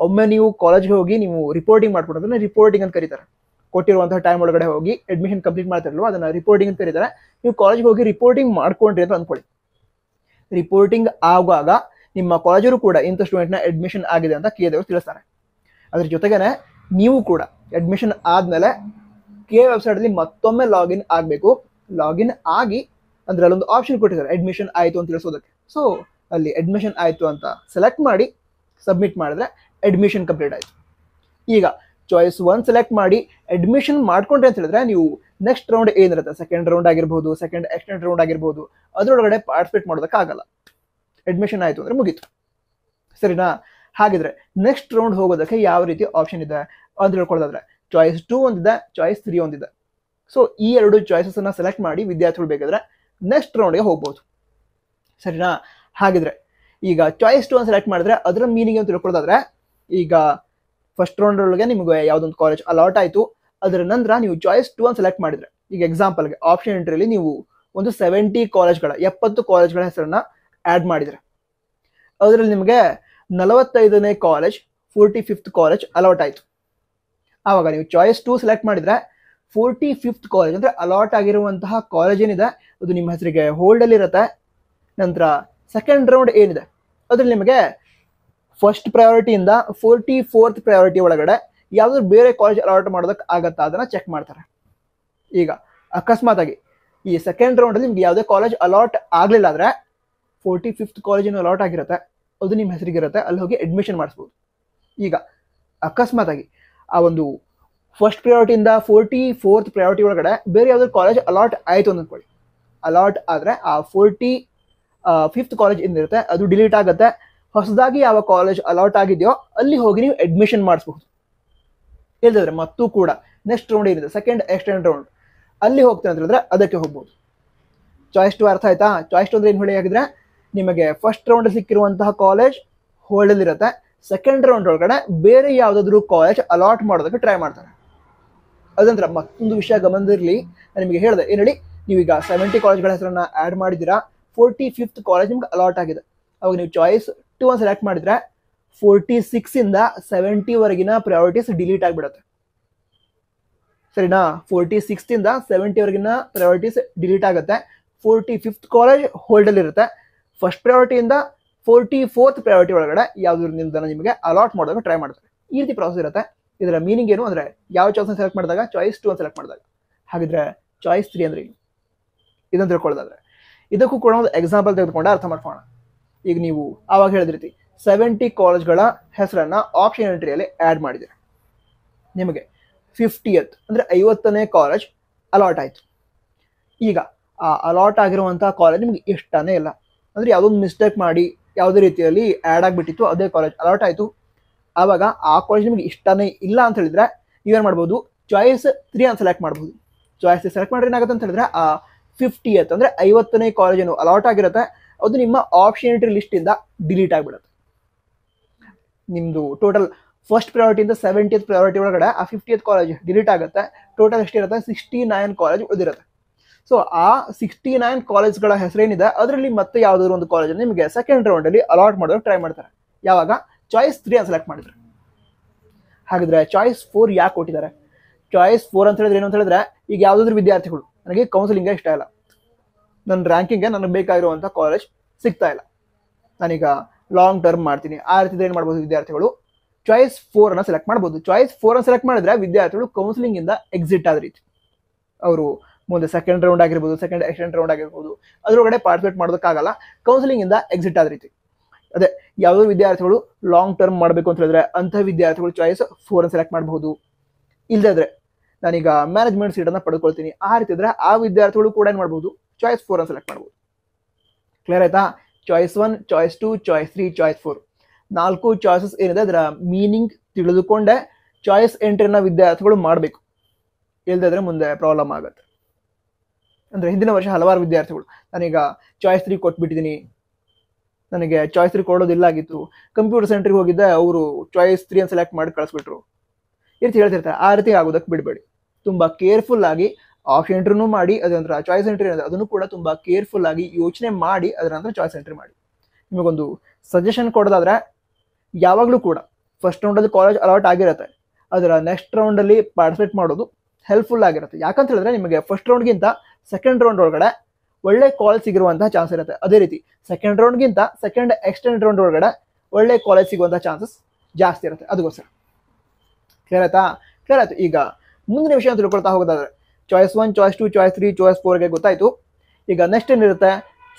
ಒಮ್ಮೆ ನೀವು ಕಾಲೇಜ್ಗೆ ಹೋಗಿ ನೀವು ರಿಪೋರ್ಟಿಂಗ್ ಅದನ್ನು ರಿಪೋರ್ಟಿಂಗ್ ಅಂತ ಕರೀತಾರೆ ಕೊಟ್ಟಿರುವಂತಹ ಟೈಮ್ ಒಳಗಡೆ ಹೋಗಿ ಅಡ್ಮಿಷನ್ ಕಂಪ್ಲೀಟ್ ಮಾಡ್ತಿರಲ್ವ ಅದನ್ನು ರಿಪೋರ್ಟಿಂಗ್ ಅಂತ ಕರೀತಾರೆ ನೀವು ಕಾಲೇಜ್ಗೆ ಹೋಗಿ ರಿಪೋರ್ಟಿಂಗ್ ಮಾಡ್ಕೊಂಡ್ರಿ ಅಂತ ಅಂದ್ಕೊಳ್ಳಿ ರಿಪೋರ್ಟಿಂಗ್ ಆಗುವಾಗ ನಿಮ್ಮ ಕಾಲೇಜರು ಕೂಡ ಇಂಥ ಸ್ಟೂಡೆಂಟ್ನ ಅಡ್ಮಿಷನ್ ಆಗಿದೆ ಅಂತ ಕೆ ತಿಳಿಸ್ತಾರೆ ಅದ್ರ ಜೊತೆಗೇನೆ ನೀವು ಕೂಡ ಅಡ್ಮಿಷನ್ ಆದಮೇಲೆ ಕೆ ವೆಬ್ಸೈಟಲ್ಲಿ ಮತ್ತೊಮ್ಮೆ ಲಾಗಿನ್ ಆಗಬೇಕು ಲಾಗಿನ್ ಆಗಿ ಅಂದ್ರೆ ಅಲ್ಲೊಂದು ಆಪ್ಷನ್ ಕೊಟ್ಟಿದ್ದಾರೆ ಅಡ್ಮಿಷನ್ ಆಯ್ತು ಅಂತ ತಿಳಿಸೋದಕ್ಕೆ ಸೊ ಅಲ್ಲಿ ಅಡ್ಮಿಷನ್ ಆಯ್ತು ಅಂತ ಸೆಲೆಕ್ಟ್ ಮಾಡಿ ಸಬ್ಮಿಟ್ ಮಾಡಿದ್ರೆ ಅಡ್ಮಿಷನ್ ಕಂಪ್ಲೀಟ್ ಆಯ್ತು ಈಗ ಚಾಯ್ಸ್ ಒನ್ ಸೆಲೆಕ್ಟ್ ಮಾಡಿ ಅಡ್ಮಿಷನ್ ಮಾಡ್ಕೊಂಡ್ರೆ ಅಂತ ಹೇಳಿದ್ರೆ ನೀವು ನೆಕ್ಸ್ಟ್ ರೌಂಡ್ ಏನಿರುತ್ತೆ ಸೆಕೆಂಡ್ ರೌಂಡ್ ಆಗಿರ್ಬೋದು ಸೆಕೆಂಡ್ ಎಕ್ಸ್ಟೆಂಡ್ ರೌಂಡ್ ಆಗಿರ್ಬೋದು ಅದರೊಳಗಡೆ ಪಾರ್ಟಿಸಿಪೇಟ್ ಮಾಡೋದಕ್ಕಾಗಲ್ಲ ಅಡ್ಮಿಷನ್ ಆಯಿತು ಅಂದರೆ ಮುಗೀತು ಸರಿನಾ ಹಾಗಿದ್ರೆ ನೆಕ್ಸ್ಟ್ ರೌಂಡ್ ಹೋಗೋದಕ್ಕೆ ಯಾವ ರೀತಿ ಆಪ್ಷನ್ ಇದೆ ಅಂತ ಹೇಳ್ಕೊಳ್ಳೋದಾದ್ರೆ ಚಾಯ್ಸ್ ಟೂ ಒಂದಿದೆ ಚಾಯ್ಸ್ ತ್ರೀ ಒಂದಿದೆ ಸೊ ಈ ಎರಡು ಚಾಯ್ಸಸ್ಸನ್ನು ಸೆಲೆಕ್ಟ್ ಮಾಡಿ ವಿದ್ಯಾರ್ಥಿಗಳು ಬೇಕಾದರೆ ನೆಕ್ಸ್ಟ್ ರೌಂಡ್ಗೆ ಹೋಗ್ಬೋದು ಸರಿನಾ ಹಾಗಿದ್ರೆ ಈಗ ಚಾಯ್ಸ್ ಟು ಅಂತ ಸೆಲೆಕ್ಟ್ ಮಾಡಿದ್ರೆ ಅದರ ಮೀನಿಂಗ್ ಅಂತ ತಿಳ್ಕೊಳ್ಳೋದಾದ್ರೆ ಈಗ ಫಸ್ಟ್ ರೌಂಡ್ ಒಳಗೆ ನಿಮಗೆ ಯಾವುದೊಂದು ಕಾಲೇಜ್ ಅಲಾಟ್ ಆಯಿತು ಅದರ ನಂತರ ನೀವು ಚಾಯ್ಸ್ ಟು ಅಂತ ಸೆಲೆಕ್ಟ್ ಮಾಡಿದ್ರೆ ಈಗ ಎಕ್ಸಾಂಪಲ್ಗೆ ಆಪ್ಷನ್ ಎಂಟ್ರಿಯಲ್ಲಿ ನೀವು ಒಂದು ಸೆವೆಂಟಿ ಕಾಲೇಜ್ಗಳ ಎಪ್ಪತ್ತು ಕಾಲೇಜ್ಗಳ ಹೆಸರನ್ನು ಆ್ಯಡ್ ಮಾಡಿದ್ರೆ ಅದರಲ್ಲಿ ನಿಮಗೆ ನಲವತ್ತೈದನೇ college forty fifth college allot ಆಯಿತು ಆವಾಗ ನೀವು ಚಾಯ್ಸ್ ಟು ಸೆಲೆಕ್ಟ್ ಮಾಡಿದ್ರೆ ಫೋರ್ಟಿ ಫಿಫ್ತ್ ಕಾಲೇಜ್ ಅಂದರೆ ಅಲಾಟ್ ಆಗಿರುವಂತಹ ಕಾಲೇಜ್ ಏನಿದೆ ಅದು ನಿಮ್ಮ ಹೆಸರಿಗೆ ಹೋಲ್ಡಲ್ಲಿ ಇರುತ್ತೆ ನಂತರ ಸೆಕೆಂಡ್ ರೌಂಡ್ ಏನಿದೆ ಅದರಲ್ಲಿ ನಿಮಗೆ ಫಸ್ಟ್ ಪ್ರಯಾರಿಟಿಯಿಂದ ಫೋರ್ಟಿ ಫೋರ್ತ್ ಪ್ರಯಾರಿಟಿ ಒಳಗಡೆ ಯಾವುದಾದ್ರು ಬೇರೆ ಕಾಲೇಜ್ ಅಲಾಟ್ ಮಾಡೋದಕ್ಕೆ ಆಗತ್ತಾ ಅದನ್ನು ಚೆಕ್ ಮಾಡ್ತಾರೆ ಈಗ ಅಕಸ್ಮಾತಾಗಿ ಈ ಸೆಕೆಂಡ್ ರೌಂಡಲ್ಲಿ ನಿಮ್ಗೆ ಯಾವುದೇ ಕಾಲೇಜ್ ಅಲಾಟ್ ಆಗಲಿಲ್ಲ ಆದರೆ ಫೋರ್ಟಿ ಫಿಫ್ತ್ ಕಾಲೇಜಿನ ಅಲಾಟ್ ಆಗಿರುತ್ತೆ ಅದು ನಿಮ್ಮ ಹೆಸರಿಗಿರುತ್ತೆ ಅಲ್ಲಿ ಹೋಗಿ ಅಡ್ಮಿಷನ್ ಮಾಡಿಸ್ಬೋದು ಈಗ ಅಕಸ್ಮಾತಾಗಿ ಆ ಒಂದು ಫಸ್ಟ್ ಪ್ರಯಾರಿಟಿಯಿಂದ ಫೋರ್ಟಿ ಫೋರ್ತ್ ಪ್ರಯಾರಿಟಿ ಒಳಗಡೆ ಬೇರೆ ಯಾವ್ದಾದ್ರು ಕಾಲೇಜ್ ಅಲಾಟ್ ಆಯಿತು ಅಂದ್ಕೊಳ್ಳಿ ಅಲಾಟ್ ಆದರೆ ಆ ಫೋರ್ಟಿ ಫಿಫ್ತ್ ಕಾಲೇಜ್ ಏನಿರುತ್ತೆ ಅದು ಡಿಲೀಟ್ ಆಗುತ್ತೆ ಹೊಸದಾಗಿ ಯಾವ ಕಾಲೇಜ್ ಅಲಾಟ್ ಆಗಿದೆಯೋ ಅಲ್ಲಿ ಹೋಗಿ ನೀವು ಅಡ್ಮಿಷನ್ ಮಾಡಿಸ್ಬಹುದು ಇಲ್ದಿದ್ರೆ ಮತ್ತೂ ಕೂಡ ನೆಕ್ಸ್ಟ್ ರೌಂಡ್ ಏನಿದೆ ಸೆಕೆಂಡ್ ಎಕ್ಸ್ಟೆಂಡ್ ರೌಂಡ್ ಅಲ್ಲಿ ಹೋಗ್ತೇನೆ ಅಂತಂದ್ರೆ ಅದಕ್ಕೆ ಹೋಗ್ಬೋದು ಚಾಯ್ಸ್ ಟು ಅರ್ಥ ಆಯ್ತಾ ಚಾಯ್ಸ್ ಟು ಅಂದ್ರೆ ಏನು ಹೇಳಿ ಆಗಿದ್ರೆ ನಿಮಗೆ ಫಸ್ಟ್ ರೌಂಡ್ ಸಿಕ್ಕಿರುವಂತಹ ಕಾಲೇಜ್ ಹೋಲ್ಡಲ್ಲಿರುತ್ತೆ ಸೆಕೆಂಡ್ ರೌಂಡ್ ಒಳಗಡೆ ಬೇರೆ ಯಾವುದಾದ್ರೂ ಕಾಲೇಜ್ ಅಲಾಟ್ ಮಾಡೋದಕ್ಕೆ ಟ್ರೈ ಮಾಡ್ತಾರೆ ಅದಂತರ ಮತ್ತೊಂದು ವಿಷಯ ಗಮನದಿರಲಿ ನಾನು ನಿಮಗೆ ಹೇಳಿದೆ ಏನು ಹೇಳಿ ನೀವೀಗ ಸೆವೆಂಟಿ ಕಾಲೇಜ್ಗಳ ಹೆಸರನ್ನು ಆ್ಯಡ್ ಮಾಡಿದಿರಾ ಫೋರ್ಟಿ ಫಿಫ್ತ್ ಕಾಲೇಜ್ ನಿಮ್ಗೆ ಅಲಾಟ್ ಆಗಿದೆ ಅವಾಗ ನೀವು ಚಾಯ್ಸ್ ಟು ಒನ್ ಸೆಲೆಕ್ಟ್ ಮಾಡಿದರೆ ಫೋರ್ಟಿ ಸಿಕ್ಸಿಂದ ಸೆವೆಂಟಿವರೆಗಿನ ಪ್ರಯಾರಿಟೀಸ್ ಡಿಲೀಟ್ ಆಗಿಬಿಡುತ್ತೆ ಸರಿನಾ ಫೋರ್ಟಿ ಸಿಕ್ಸ್ತಿಂದ ಸೆವೆಂಟಿವರೆಗಿನ ಪ್ರಯಾರಿಟೀಸ್ ಡಿಲೀಟ್ ಆಗುತ್ತೆ ಫೋರ್ಟಿ ಫಿಫ್ತ್ ಕಾಲೇಜ್ ಹೋಲ್ಡಲ್ಲಿರುತ್ತೆ ಫಸ್ಟ್ ಪ್ರಯಾರಿಟಿಯಿಂದ ಫೋರ್ಟಿ ಫೋರ್ತ್ ಪ್ರಯಾರಿಟಿ ಒಳಗಡೆ ಯಾವ್ದು ನಿಮ್ಮದನ ನಿಮಗೆ ಅಲಾಟ್ ಮಾಡೋದಕ್ಕೆ ಟ್ರೈ ಮಾಡ್ತಾರೆ ಈ ರೀತಿ ಪ್ರಾಸೆಸ್ ಇರುತ್ತೆ ಇದರ ಮೀನಿಂಗ್ ಏನು ಅಂದರೆ ಯಾವ ಚಾಯ್ಸ್ನ ಸೆಲೆಕ್ಟ್ ಮಾಡಿದಾಗ ಚಾಯ್ಸ್ ಟು ಅಂತ ಸೆಲೆಕ್ಟ್ ಮಾಡಿದಾಗ ಹಾಗಿದ್ರೆ ಚಾಯ್ಸ್ ತ್ರೀ ಅಂದ್ರೆ ಏನು ಇದನ್ನು ತಿಳ್ಕೊಳ್ಳೋದಾದ್ರೆ ಇದಕ್ಕೂ ಕೂಡ ಒಂದು ಎಕ್ಸಾಂಪಲ್ ತೆಗೆದುಕೊಂಡು ಅರ್ಥ ಮಾಡ್ಕೋಣ ಈಗ ನೀವು ಆವಾಗ ಹೇಳಿದ ರೀತಿ ಸೆವೆಂಟಿ ಕಾಲೇಜ್ಗಳ ಹೆಸರನ್ನು ಆಪ್ಷನ್ ಎಂಟ್ರಿಯಲ್ಲಿ ಆ್ಯಡ್ ಮಾಡಿದ್ದೀರಿ ನಿಮಗೆ ಫಿಫ್ಟಿಯತ್ ಅಂದರೆ ಐವತ್ತನೇ ಕಾಲೇಜ್ ಅಲಾಟ್ ಆಯಿತು ಈಗ ಆ ಅಲಾಟ್ ಆಗಿರುವಂಥ ಕಾಲೇಜ್ ನಿಮಗೆ ಇಷ್ಟನೇ ಇಲ್ಲ ಅಂದರೆ ಯಾವುದೊಂದು ಮಿಸ್ಟೇಕ್ ಮಾಡಿ ಯಾವುದೇ ರೀತಿಯಲ್ಲಿ ಆ್ಯಡ್ ಆಗಿಬಿಟ್ಟಿತ್ತು ಅದೇ ಕಾಲೇಜ್ ಅಲಾಟ್ ಆಯಿತು ಆವಾಗ ಆ ಕಾಲೇಜ್ ನಿಮಗೆ ಇಷ್ಟನೇ ಇಲ್ಲ ಅಂತ ಹೇಳಿದ್ರೆ ನೀವೇನು ಮಾಡ್ಬೋದು ಚಾಯ್ಸ್ ತ್ರೀ ಅಂತ ಸೆಲೆಕ್ಟ್ ಮಾಡ್ಬೋದು ಚಾಯ್ಸ್ ಸೆಲೆಕ್ಟ್ ಮಾಡಿದ್ರೆ ಏನಾಗುತ್ತೆ ಅಂತ ಹೇಳಿದ್ರೆ ಆ ಫಿಫ್ಟಿ ಅಂತ ಅಂದರೆ ಐವತ್ತನೇ ಏನು ಅಲಾಟ್ ಆಗಿರುತ್ತೆ ಅದು ನಿಮ್ಮ ಆಪ್ಷನಿಟಿ ಲಿಸ್ಟಿಂದ ಡಿಲೀಟ್ ಆಗಿಬಿಡುತ್ತೆ ನಿಮ್ಮದು ಟೋಟಲ್ ಫಸ್ಟ್ ಪ್ರಯಾರಿಟಿಯಿಂದ ಸೆವೆಂಟಿಯತ್ ಪ್ರಯಾರಿಟಿ ಒಳಗಡೆ ಆ ಫಿಫ್ಟಿಯತ್ ಕಾಲೇಜ್ ಡಿಲೀಟ್ ಆಗುತ್ತೆ ಟೋಟಲ್ ಎಷ್ಟಿರುತ್ತೆ ಸಿಕ್ಸ್ಟಿ ನೈನ್ ಕಾಲೇಜ್ ಉಳಿದಿರುತ್ತೆ ಸೊ ಆ ಸಿಕ್ಸ್ಟಿ ನೈನ್ ಕಾಲೇಜ್ಗಳ ಹೆಸರೇನಿದೆ ಅದರಲ್ಲಿ ಮತ್ತೆ ಯಾವ್ದಾದ್ರು ಒಂದು ಕಾಲೇಜ್ ನಿಮಗೆ ಸೆಕೆಂಡ್ ರೌಂಡಲ್ಲಿ ಅಲಾಟ್ ಮಾಡೋದು ಟ್ರೈ ಮಾಡ್ತಾರೆ ಯಾವಾಗ ಚಾಯ್ಸ್ ತ್ರೀ ಅಂತ ಸೆಲೆಕ್ಟ್ ಮಾಡಿದ್ರೆ ಹಾಗಿದ್ರೆ ಚಾಯ್ಸ್ ಫೋರ್ ಯಾಕೆ ಕೊಟ್ಟಿದ್ದಾರೆ ಚಾಯ್ಸ್ ಫೋರ್ ಅಂತ ಹೇಳಿದ್ರೆ ಏನು ಅಂತ ಹೇಳಿದ್ರೆ ಈಗ ಯಾವುದಾದ್ರೂ ವಿದ್ಯಾರ್ಥಿಗಳು ನನಗೆ ಕೌನ್ಸಿಲಿಂಗೇ ಇಷ್ಟ ಇಲ್ಲ ನನ್ನ ರ್ಯಾಂಕಿಂಗ್ಗೆ ನನಗೆ ಬೇಕಾಗಿರುವಂಥ ಕಾಲೇಜ್ ಸಿಗ್ತಾ ಇಲ್ಲ ನಾನೀಗ ಲಾಂಗ್ ಟರ್ಮ್ ಮಾಡ್ತೀನಿ ಆ ರೀತಿ ಏನು ಮಾಡ್ಬೋದು ವಿದ್ಯಾರ್ಥಿಗಳು ಚಾಯ್ಸ್ ಅನ್ನು ಸೆಲೆಕ್ಟ್ ಮಾಡ್ಬೋದು ಚಾಯ್ಸ್ ಫೋರ್ ಅನ್ನು ಸೆಲೆಕ್ಟ್ ಮಾಡಿದ್ರೆ ವಿದ್ಯಾರ್ಥಿಗಳು ಕೌನ್ಸಿಲಿಂಗಿಂದ ಎಕ್ಸಿಟ್ ಆದ ರೀತಿ ಅವರು ಮುಂದೆ ಸೆಕೆಂಡ್ ರೌಂಡ್ ಆಗಿರ್ಬೋದು ಸೆಕೆಂಡ್ ಎಕ್ಸ್ಟೆಂಡ್ ರೌಂಡ್ ಆಗಿರ್ಬೋದು ಅದರೊಳಗಡೆ ಪಾರ್ಟಿಸಿಪೇಟ್ ಮಾಡೋದಕ್ಕಾಗಲ್ಲ ಕೌನ್ಸಿಲಿಂಗಿಂದ ಎಕ್ಸಿಟ್ ಆದ ರೀತಿ ಅದೇ ಯಾವುದೋ ವಿದ್ಯಾರ್ಥಿಗಳು ಲಾಂಗ್ ಟರ್ಮ್ ಮಾಡಬೇಕು ಅಂತ ಹೇಳಿದ್ರೆ ಅಂಥ ವಿದ್ಯಾರ್ಥಿಗಳು ಚಾಯ್ಸ್ ಫೋರ್ ಸೆಲೆಕ್ಟ್ ಮಾಡಬಹುದು ಇಲ್ಲದಿದ್ರೆ ನಾನೀಗ ಮ್ಯಾನೇಜ್ಮೆಂಟ್ ಸೀಟನ್ನು ಪಡ್ಕೊಳ್ತೀನಿ ಆ ರೀತಿ ಇದ್ರೆ ಆ ವಿದ್ಯಾರ್ಥಿಗಳು ಕೂಡ ಏನು ಮಾಡಬಹುದು ಚಾಯ್ಸ್ ಫೋರನ್ನು ಸೆಲೆಕ್ಟ್ ಮಾಡಬಹುದು ಕ್ಲಿಯರ್ ಆಯ್ತಾ choice one choice two choice three choice four ನಾಲ್ಕು ಚಾಯ್ಸಸ್ ಏನಿದೆ ಅದರ ಮೀನಿಂಗ್ ತಿಳಿದುಕೊಂಡೆ ಚಾಯ್ಸ್ ಎಂಟ್ರಿನ ವಿದ್ಯಾರ್ಥಿಗಳು ಮಾಡಬೇಕು ಇಲ್ಲದಿದ್ರೆ ಮುಂದೆ ಪ್ರಾಬ್ಲಮ್ ಆಗುತ್ತೆ ಅಂದರೆ ಹಿಂದಿನ ವರ್ಷ ಹಲವಾರು ವಿದ್ಯಾರ್ಥಿಗಳು ನಾನೀಗ ಚಾಯ್ಸ್ ತ್ರೀ ಕೊಟ್ಬಿಟ್ಟಿದ್ದೀನಿ ನನಗೆ ಚಾಯ್ಸ್ ತ್ರೀ ಕೊಡೋದಿಲ್ಲ ಆಗಿತ್ತು ಕಂಪ್ಯೂಟರ್ ಸೆಂಟ್ರಿಗೆ ಹೋಗಿದ್ದೆ ಅವರು ಚಾಯ್ಸ್ ತ್ರೀ ಅಂತ ಸೆಲೆಕ್ಟ್ ಮಾಡಿ ಕಳಿಸ್ಬಿಟ್ರು ಈ ರೀತಿ ಹೇಳ್ತಿರ್ತಾರೆ ಆ ರೀತಿ ಆಗೋದಕ್ಕೆ ಬಿಡಬೇಡಿ ತುಂಬ ಕೇರ್ಫುಲ್ ಆಗಿ ಆಪ್ಷನ್ ಎಂಟ್ರೂ ಮಾಡಿ ಅದರ ಚಾಯ್ಸ್ ಎಂಟ್ರಿ ಅದನ್ನು ಕೂಡ ತುಂಬ ಕೇರ್ಫುಲ್ ಆಗಿ ಯೋಚನೆ ಮಾಡಿ ಅದರ ನಂತರ ಚಾಯ್ಸ್ ಎಂಟ್ರಿ ಮಾಡಿ ನಿಮಗೊಂದು ಸಜೆಷನ್ ಕೊಡೋದಾದ್ರೆ ಯಾವಾಗಲೂ ಕೂಡ ಫಸ್ಟ್ ರೌಂಡಲ್ಲಿ ಕಾಲೇಜ್ ಅಲಾಟ್ ಆಗಿರುತ್ತೆ ಅದರ ನೆಕ್ಸ್ಟ್ ರೌಂಡಲ್ಲಿ ಪಾರ್ಟಿಸಿಪೇಟ್ ಮಾಡೋದು ಹೆಲ್ಪ್ಫುಲ್ ಆಗಿರುತ್ತೆ ಯಾಕಂತ ಹೇಳಿದ್ರೆ ನಿಮಗೆ ಫಸ್ಟ್ ರೌಂಡ್ಗಿಂತ ಸೆಕೆಂಡ್ ರೌಂಡ್ ಒಳಗಡೆ ಒಳ್ಳೆ ಕಾಲ್ ಸಿಗಿರುವಂತಹ ಚಾನ್ಸ್ ಇರುತ್ತೆ ಅದೇ ರೀತಿ ಸೆಕೆಂಡ್ ರೌಂಡ್ಗಿಂತ ಸೆಕೆಂಡ್ ಎಕ್ಸ್ಟೆಂಡ್ ರೌಂಡ್ ಒಳಗಡೆ ಒಳ್ಳೆ ಕಾಲೇಜ್ ಸಿಗುವಂಥ ಚಾನ್ಸಸ್ ಜಾಸ್ತಿ ಇರುತ್ತೆ ಅದಕ್ಕೋಸ್ಕರ ಕ್ಲಿಯರ್ ಆಯ್ತಾ ಕ್ಲಿಯರ್ ಆಯ್ತು ಈಗ ಮುಂದಿನ ವಿಷಯ ತಿಳ್ಕೊಳ್ತಾ ಹೋಗೋದಾದ್ರೆ choice one choice two choice three choice ಫೋರ್ಗೆ ಗೊತ್ತಾಯಿತು ಈಗ ನೆಕ್ಸ್ಟ್ ಏನಿರುತ್ತೆ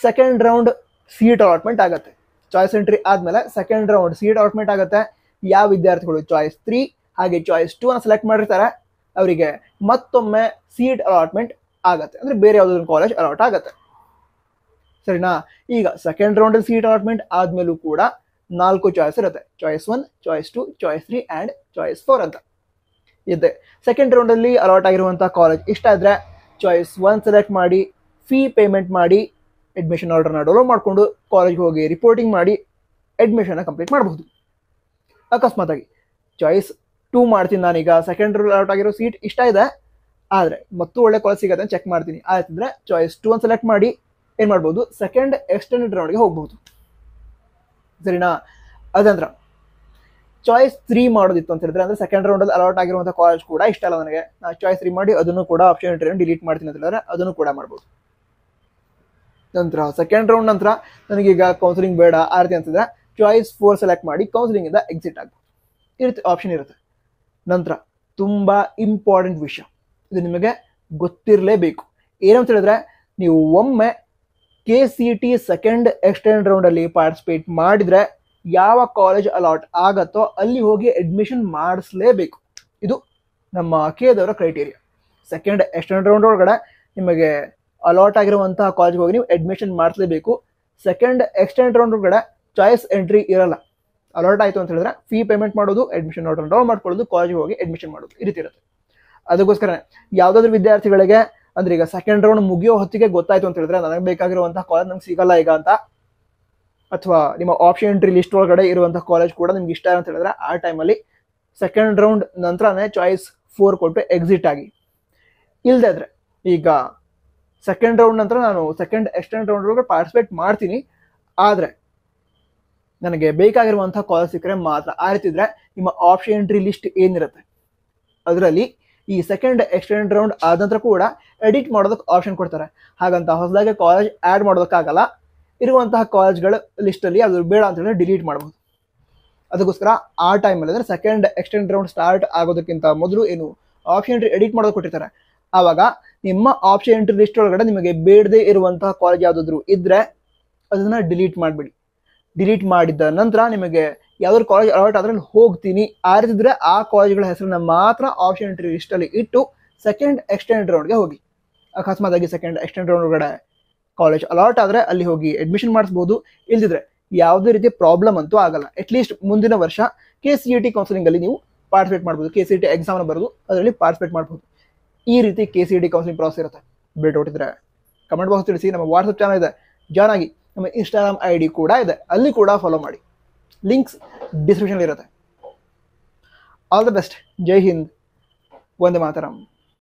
ಸೆಕೆಂಡ್ ರೌಂಡ್ ಸೀಟ್ ಅಲಾಟ್ಮೆಂಟ್ ಆಗುತ್ತೆ ಚಾಯ್ಸ್ ಎಂಟ್ರಿ ಆದ್ಮೇಲೆ ಸೆಕೆಂಡ್ ರೌಂಡ್ ಸೀಟ್ ಅಲಾಟ್ಮೆಂಟ್ ಆಗುತ್ತೆ ಯಾವ ವಿದ್ಯಾರ್ಥಿಗಳು ಚಾಯ್ಸ್ ತ್ರೀ ಹಾಗೆ ಚಾಯ್ಸ್ ಅನ್ನು ಸೆಲೆಕ್ಟ್ ಮಾಡಿರ್ತಾರೆ ಅವರಿಗೆ ಮತ್ತೊಮ್ಮೆ ಸೀಟ್ ಅಲಾಟ್ಮೆಂಟ್ ಆಗತ್ತೆ ಅಂದರೆ ಬೇರೆ ಒಂದು ಕಾಲೇಜ್ ಅಲಾಟ್ ಆಗತ್ತೆ ಸರಿನಾ ಈಗ ಸೆಕೆಂಡ್ ರೌಂಡಲ್ಲಿ ಸೀಟ್ ಅಲಾಟ್ಮೆಂಟ್ ಆದಮೇಲೂ ಕೂಡ ನಾಲ್ಕು ಚಾಯ್ಸ್ ಇರುತ್ತೆ choice one choice two choice three and choice four ಅಂತ ಇದೆ ಸೆಕೆಂಡ್ ರೌಂಡಲ್ಲಿ ಅಲಾಟ್ ಆಗಿರುವಂಥ ಕಾಲೇಜ್ ಇಷ್ಟ ಆದರೆ ಚಾಯ್ಸ್ ಒನ್ ಸೆಲೆಕ್ಟ್ ಮಾಡಿ ಫೀ ಪೇಮೆಂಟ್ ಮಾಡಿ ಅಡ್ಮಿಷನ್ ಆರ್ಡರ್ನ ಡೌನ್ಲೋಡ್ ಮಾಡಿಕೊಂಡು ಕಾಲೇಜ್ಗೆ ಹೋಗಿ ರಿಪೋರ್ಟಿಂಗ್ ಮಾಡಿ ಅಡ್ಮಿಷನ್ನ ಕಂಪ್ಲೀಟ್ ಮಾಡಬಹುದು ಆಗಿ ಚಾಯ್ಸ್ ಟೂ ಮಾಡ್ತೀನಿ ನಾನೀಗ ಸೆಕೆಂಡ್ ರೌಂಡ್ ಅಲಾಟ್ ಆಗಿರೋ ಸೀಟ್ ಇಷ್ಟ ಇದೆ ಆದರೆ ಮತ್ತು ಒಳ್ಳೆ ಕಾಲ್ ಸಿಗತ್ತೆ ಚೆಕ್ ಮಾಡ್ತೀನಿ ಆಯ್ತಂದ್ರೆ ಚಾಯ್ಸ್ ಟು ಒಂದು ಸೆಲೆಕ್ಟ್ ಮಾಡಿ ಏನು ಮಾಡ್ಬೋದು ಸೆಕೆಂಡ್ ಎಕ್ಸ್ಟೆಂಡೆಡ್ ರೌಂಡ್ಗೆ ಹೋಗ್ಬೋದು ಸರಿನಾ ಅದಂದ್ರೆ ಚಾಯ್ಸ್ ತ್ರೀ ಮಾಡೋದಿತ್ತು ಅಂತ ಹೇಳಿದ್ರೆ ಅಂದ್ರೆ ಸೆಕೆಂಡ್ ರೌಂಡಲ್ಲಿ ಅಲಾಟ್ ಆಗಿರುವಂಥ ಕಾಲೇಜ್ ಕೂಡ ಇಷ್ಟ ಅಲ್ಲ ನನಗೆ ನಾ ಚಾಯ್ಸ್ ತ್ರೀ ಮಾಡಿ ಅದನ್ನು ಕೂಡ ಆಪ್ಷನ್ ಇಟ್ಟಿರೋ ಡಿಲೀಟ್ ಮಾಡ್ತೀನಿ ಅಂತ ಹೇಳಿದ್ರೆ ಅದನ್ನು ಕೂಡ ಮಾಡ್ಬೋದು ನಂತರ ಸೆಕೆಂಡ್ ರೌಂಡ್ ನಂತರ ನನಗೀಗ ಕೌನ್ಸಿಲಿಂಗ್ ಬೇಡ ಆ ರೀತಿ ಅಂತಂದರೆ ಚಾಯ್ಸ್ ಫೋರ್ ಸೆಲೆಕ್ಟ್ ಮಾಡಿ ಕೌನ್ಸಿಲಿಂಗಿಂದ ಎಕ್ಸಿಟ್ ಆಗ್ಬೋದು ಇರುತ್ತೆ ಆಪ್ಷನ್ ಇರುತ್ತೆ ನಂತರ ತುಂಬ ಇಂಪಾರ್ಟೆಂಟ್ ವಿಷಯ ಇದು ನಿಮಗೆ ಗೊತ್ತಿರಲೇಬೇಕು ಏನಂತ ಹೇಳಿದ್ರೆ ನೀವು ಒಮ್ಮೆ K C T second extend ರೌಂಡಲ್ಲಿ ಪಾರ್ಟಿಸಿಪೇಟ್ ಮಾಡಿದರೆ ಯಾವ ಕಾಲೇಜ್ ಅಲಾಟ್ ಆಗತ್ತೋ ಅಲ್ಲಿ ಹೋಗಿ ಅಡ್ಮಿಷನ್ ಮಾಡಿಸ್ಲೇಬೇಕು ಇದು ನಮ್ಮ ಕೇದವರ ಕ್ರೈಟೀರಿಯಾ ಸೆಕೆಂಡ್ ಎಕ್ಸ್ಟೆಂಡ್ ರೌಂಡ್ ಒಳಗಡೆ ನಿಮಗೆ ಅಲಾಟ್ ಆಗಿರುವಂತಹ ಕಾಲೇಜ್ಗೆ ಹೋಗಿ ನೀವು ಅಡ್ಮಿಷನ್ ಮಾಡಿಸ್ಲೇಬೇಕು ಸೆಕೆಂಡ್ ಎಕ್ಸ್ಟೆಂಡ್ ರೌಂಡ್ ಒಳಗಡೆ ಚಾಯ್ಸ್ ಎಂಟ್ರಿ ಇರಲ್ಲ ಅಲಾಟ್ ಆಯಿತು ಅಂತ ಹೇಳಿದ್ರೆ ಫೀ ಪೇಮೆಂಟ್ ಮಾಡೋದು ಅಡ್ಮಿಷನ್ ನೋಡ್ಕೊಂಡು ಡೌನ್ ಮಾಡ್ಕೊಳ್ಳೋದು ಕಾಲೇಜಿಗೆ ಹೋಗಿ ಅಡ್ಮಿಷನ್ ಮಾಡೋದು ಈ ರೀತಿ ಇರುತ್ತೆ ಅದಕ್ಕೋಸ್ಕರ ಯಾವುದಾದ್ರೂ ವಿದ್ಯಾರ್ಥಿಗಳಿಗೆ ಅಂದ್ರೆ ಈಗ ಸೆಕೆಂಡ್ ರೌಂಡ್ ಮುಗಿಯೋ ಹೊತ್ತಿಗೆ ಗೊತ್ತಾಯ್ತು ಅಂತ ಹೇಳಿದ್ರೆ ನನಗೆ ಬೇಕಾಗಿರುವಂತಹ ಕಾಲೇಜ್ ನಮ್ಗೆ ಸಿಗಲ್ಲ ಈಗ ಅಂತ ಅಥವಾ ನಿಮ್ಮ ಆಪ್ಷನ್ ಎಂಟ್ರಿ ಲಿಸ್ಟ್ ಒಳಗಡೆ ಇರುವಂತಹ ಕಾಲೇಜ್ ಕೂಡ ನಿಮ್ಗೆ ಇಷ್ಟ ಅಂತ ಹೇಳಿದ್ರೆ ಆ ಟೈಮಲ್ಲಿ ಸೆಕೆಂಡ್ ರೌಂಡ್ ನಂತರನೇ ಚಾಯ್ಸ್ ಫೋರ್ ಕೊಟ್ಟು ಎಕ್ಸಿಟ್ ಆಗಿ ಇಲ್ಲದೆ ಈಗ ಸೆಕೆಂಡ್ ರೌಂಡ್ ನಂತರ ನಾನು ಸೆಕೆಂಡ್ ಎಕ್ಸ್ಟೆಂಡ್ ರೌಂಡ್ ಒಳಗಡೆ ಪಾರ್ಟಿಸಿಪೇಟ್ ಮಾಡ್ತೀನಿ ಆದರೆ ನನಗೆ ಬೇಕಾಗಿರುವಂತಹ ಕಾಲೇಜ್ ಸಿಕ್ಕರೆ ಮಾತ್ರ ಆ ರೀತಿ ಇದ್ರೆ ನಿಮ್ಮ ಆಪ್ಷನ್ ಎಂಟ್ರಿ ಲಿಸ್ಟ್ ಏನಿರುತ್ತೆ ಅದರಲ್ಲಿ ಈ ಸೆಕೆಂಡ್ ಎಕ್ಸ್ಟೆಂಡ್ ರೌಂಡ್ ಆದ ನಂತರ ಕೂಡ ಎಡಿಟ್ ಮಾಡೋದಕ್ಕೆ ಆಪ್ಷನ್ ಕೊಡ್ತಾರೆ ಹಾಗಂತ ಹೊಸದಾಗಿ ಕಾಲೇಜ್ ಆ್ಯಡ್ ಮಾಡೋದಕ್ಕಾಗಲ್ಲ ಇರುವಂತಹ ಕಾಲೇಜ್ಗಳ ಲಿಸ್ಟಲ್ಲಿ ಅದು ಬೇಡ ಅಂತ ಡಿಲೀಟ್ ಮಾಡ್ಬೋದು ಅದಕ್ಕೋಸ್ಕರ ಆ ಟೈಮಲ್ಲಿ ಅಂದರೆ ಸೆಕೆಂಡ್ ಎಕ್ಸ್ಟೆಂಡ್ ರೌಂಡ್ ಸ್ಟಾರ್ಟ್ ಆಗೋದಕ್ಕಿಂತ ಮೊದಲು ಏನು ಆಪ್ಷನ್ ಎಂಟ್ರಿ ಎಡಿಟ್ ಮಾಡೋದು ಕೊಟ್ಟಿರ್ತಾರೆ ಆವಾಗ ನಿಮ್ಮ ಆಪ್ಷನ್ ಎಂಟ್ರಿ ಲಿಸ್ಟ್ ಒಳಗಡೆ ನಿಮಗೆ ಬೇಡದೇ ಇರುವಂತಹ ಕಾಲೇಜ್ ಯಾವುದಾದ್ರು ಇದ್ದರೆ ಅದನ್ನು ಡಿಲೀಟ್ ಮಾಡಿಬಿಡಿ ಡಿಲೀಟ್ ಮಾಡಿದ ನಂತರ ನಿಮಗೆ ಯಾವ್ದಾದ್ರು ಕಾಲೇಜ್ ಅಲಾಟ್ ಆದ್ರೆ ಹೋಗ್ತೀನಿ ಆ ರೀತಿದ್ರೆ ಆ ಕಾಲೇಜ್ಗಳ ಹೆಸರನ್ನ ಮಾತ್ರ ಆಪ್ಷನ್ ಇಂಟರ್ವ್ಯೂ ಲಿಸ್ಟಲ್ಲಿ ಇಟ್ಟು ಸೆಕೆಂಡ್ ಎಕ್ಸ್ಟೆಂಡ್ ರೌಂಡ್ಗೆ ಹೋಗಿ ಅಕಸ್ಮಾತ್ ಆಗಿ ಸೆಕೆಂಡ್ ಎಕ್ಸ್ಟೆಂಡ್ ರೌಂಡ್ ಒಳಗಡೆ ಕಾಲೇಜ್ ಅಲಾಟ್ ಆದ್ರೆ ಅಲ್ಲಿ ಹೋಗಿ ಅಡ್ಮಿಷನ್ ಮಾಡಿಸ್ಬೋದು ಇಲ್ದಿದ್ರೆ ಯಾವುದೇ ರೀತಿ ಪ್ರಾಬ್ಲಮ್ ಅಂತೂ ಆಗಲ್ಲ ಅಟ್ಲೀಸ್ಟ್ ಮುಂದಿನ ವರ್ಷ ಕೆ ಸಿ ಇ ಟಿ ಕೌನ್ಸಿಲಿಂಗಲ್ಲಿ ನೀವು ಪಾರ್ಟಿಸಿಪೇಟ್ ಮಾಡ್ಬೋದು K C E T exam ಬರೆದು ಅದರಲ್ಲಿ ಪಾರ್ಟಿಸಿಪೇಟ್ ಮಾಡ್ಬೋದು ಈ ರೀತಿ K C E T counselling process ಇರುತ್ತೆ ಬಿಟ್ಟು ಹೊಟ್ಟಿದ್ರೆ ಕಮೆಂಟ್ ಬಾಕ್ಸ್ ತಿಳಿಸಿ ನಮ್ಮ ವಾಟ್ಸಪ್ ಚಾನಲ್ ಇದೆ ಜಾನ್ ಆಗಿ ನಮ್ಮ ಇನ್ಸ್ಟಾಗ್ರಾಮ್ ಐ ಡಿ ಕೂಡ ಇದೆ ಅಲ್ಲಿ ಕೂಡ ಫಾಲೋ ಮಾಡಿ लिंक्स डिस्क्रिप्शन ले रहता है ऑल द बेस्ट जय हिंद वंदे मातरम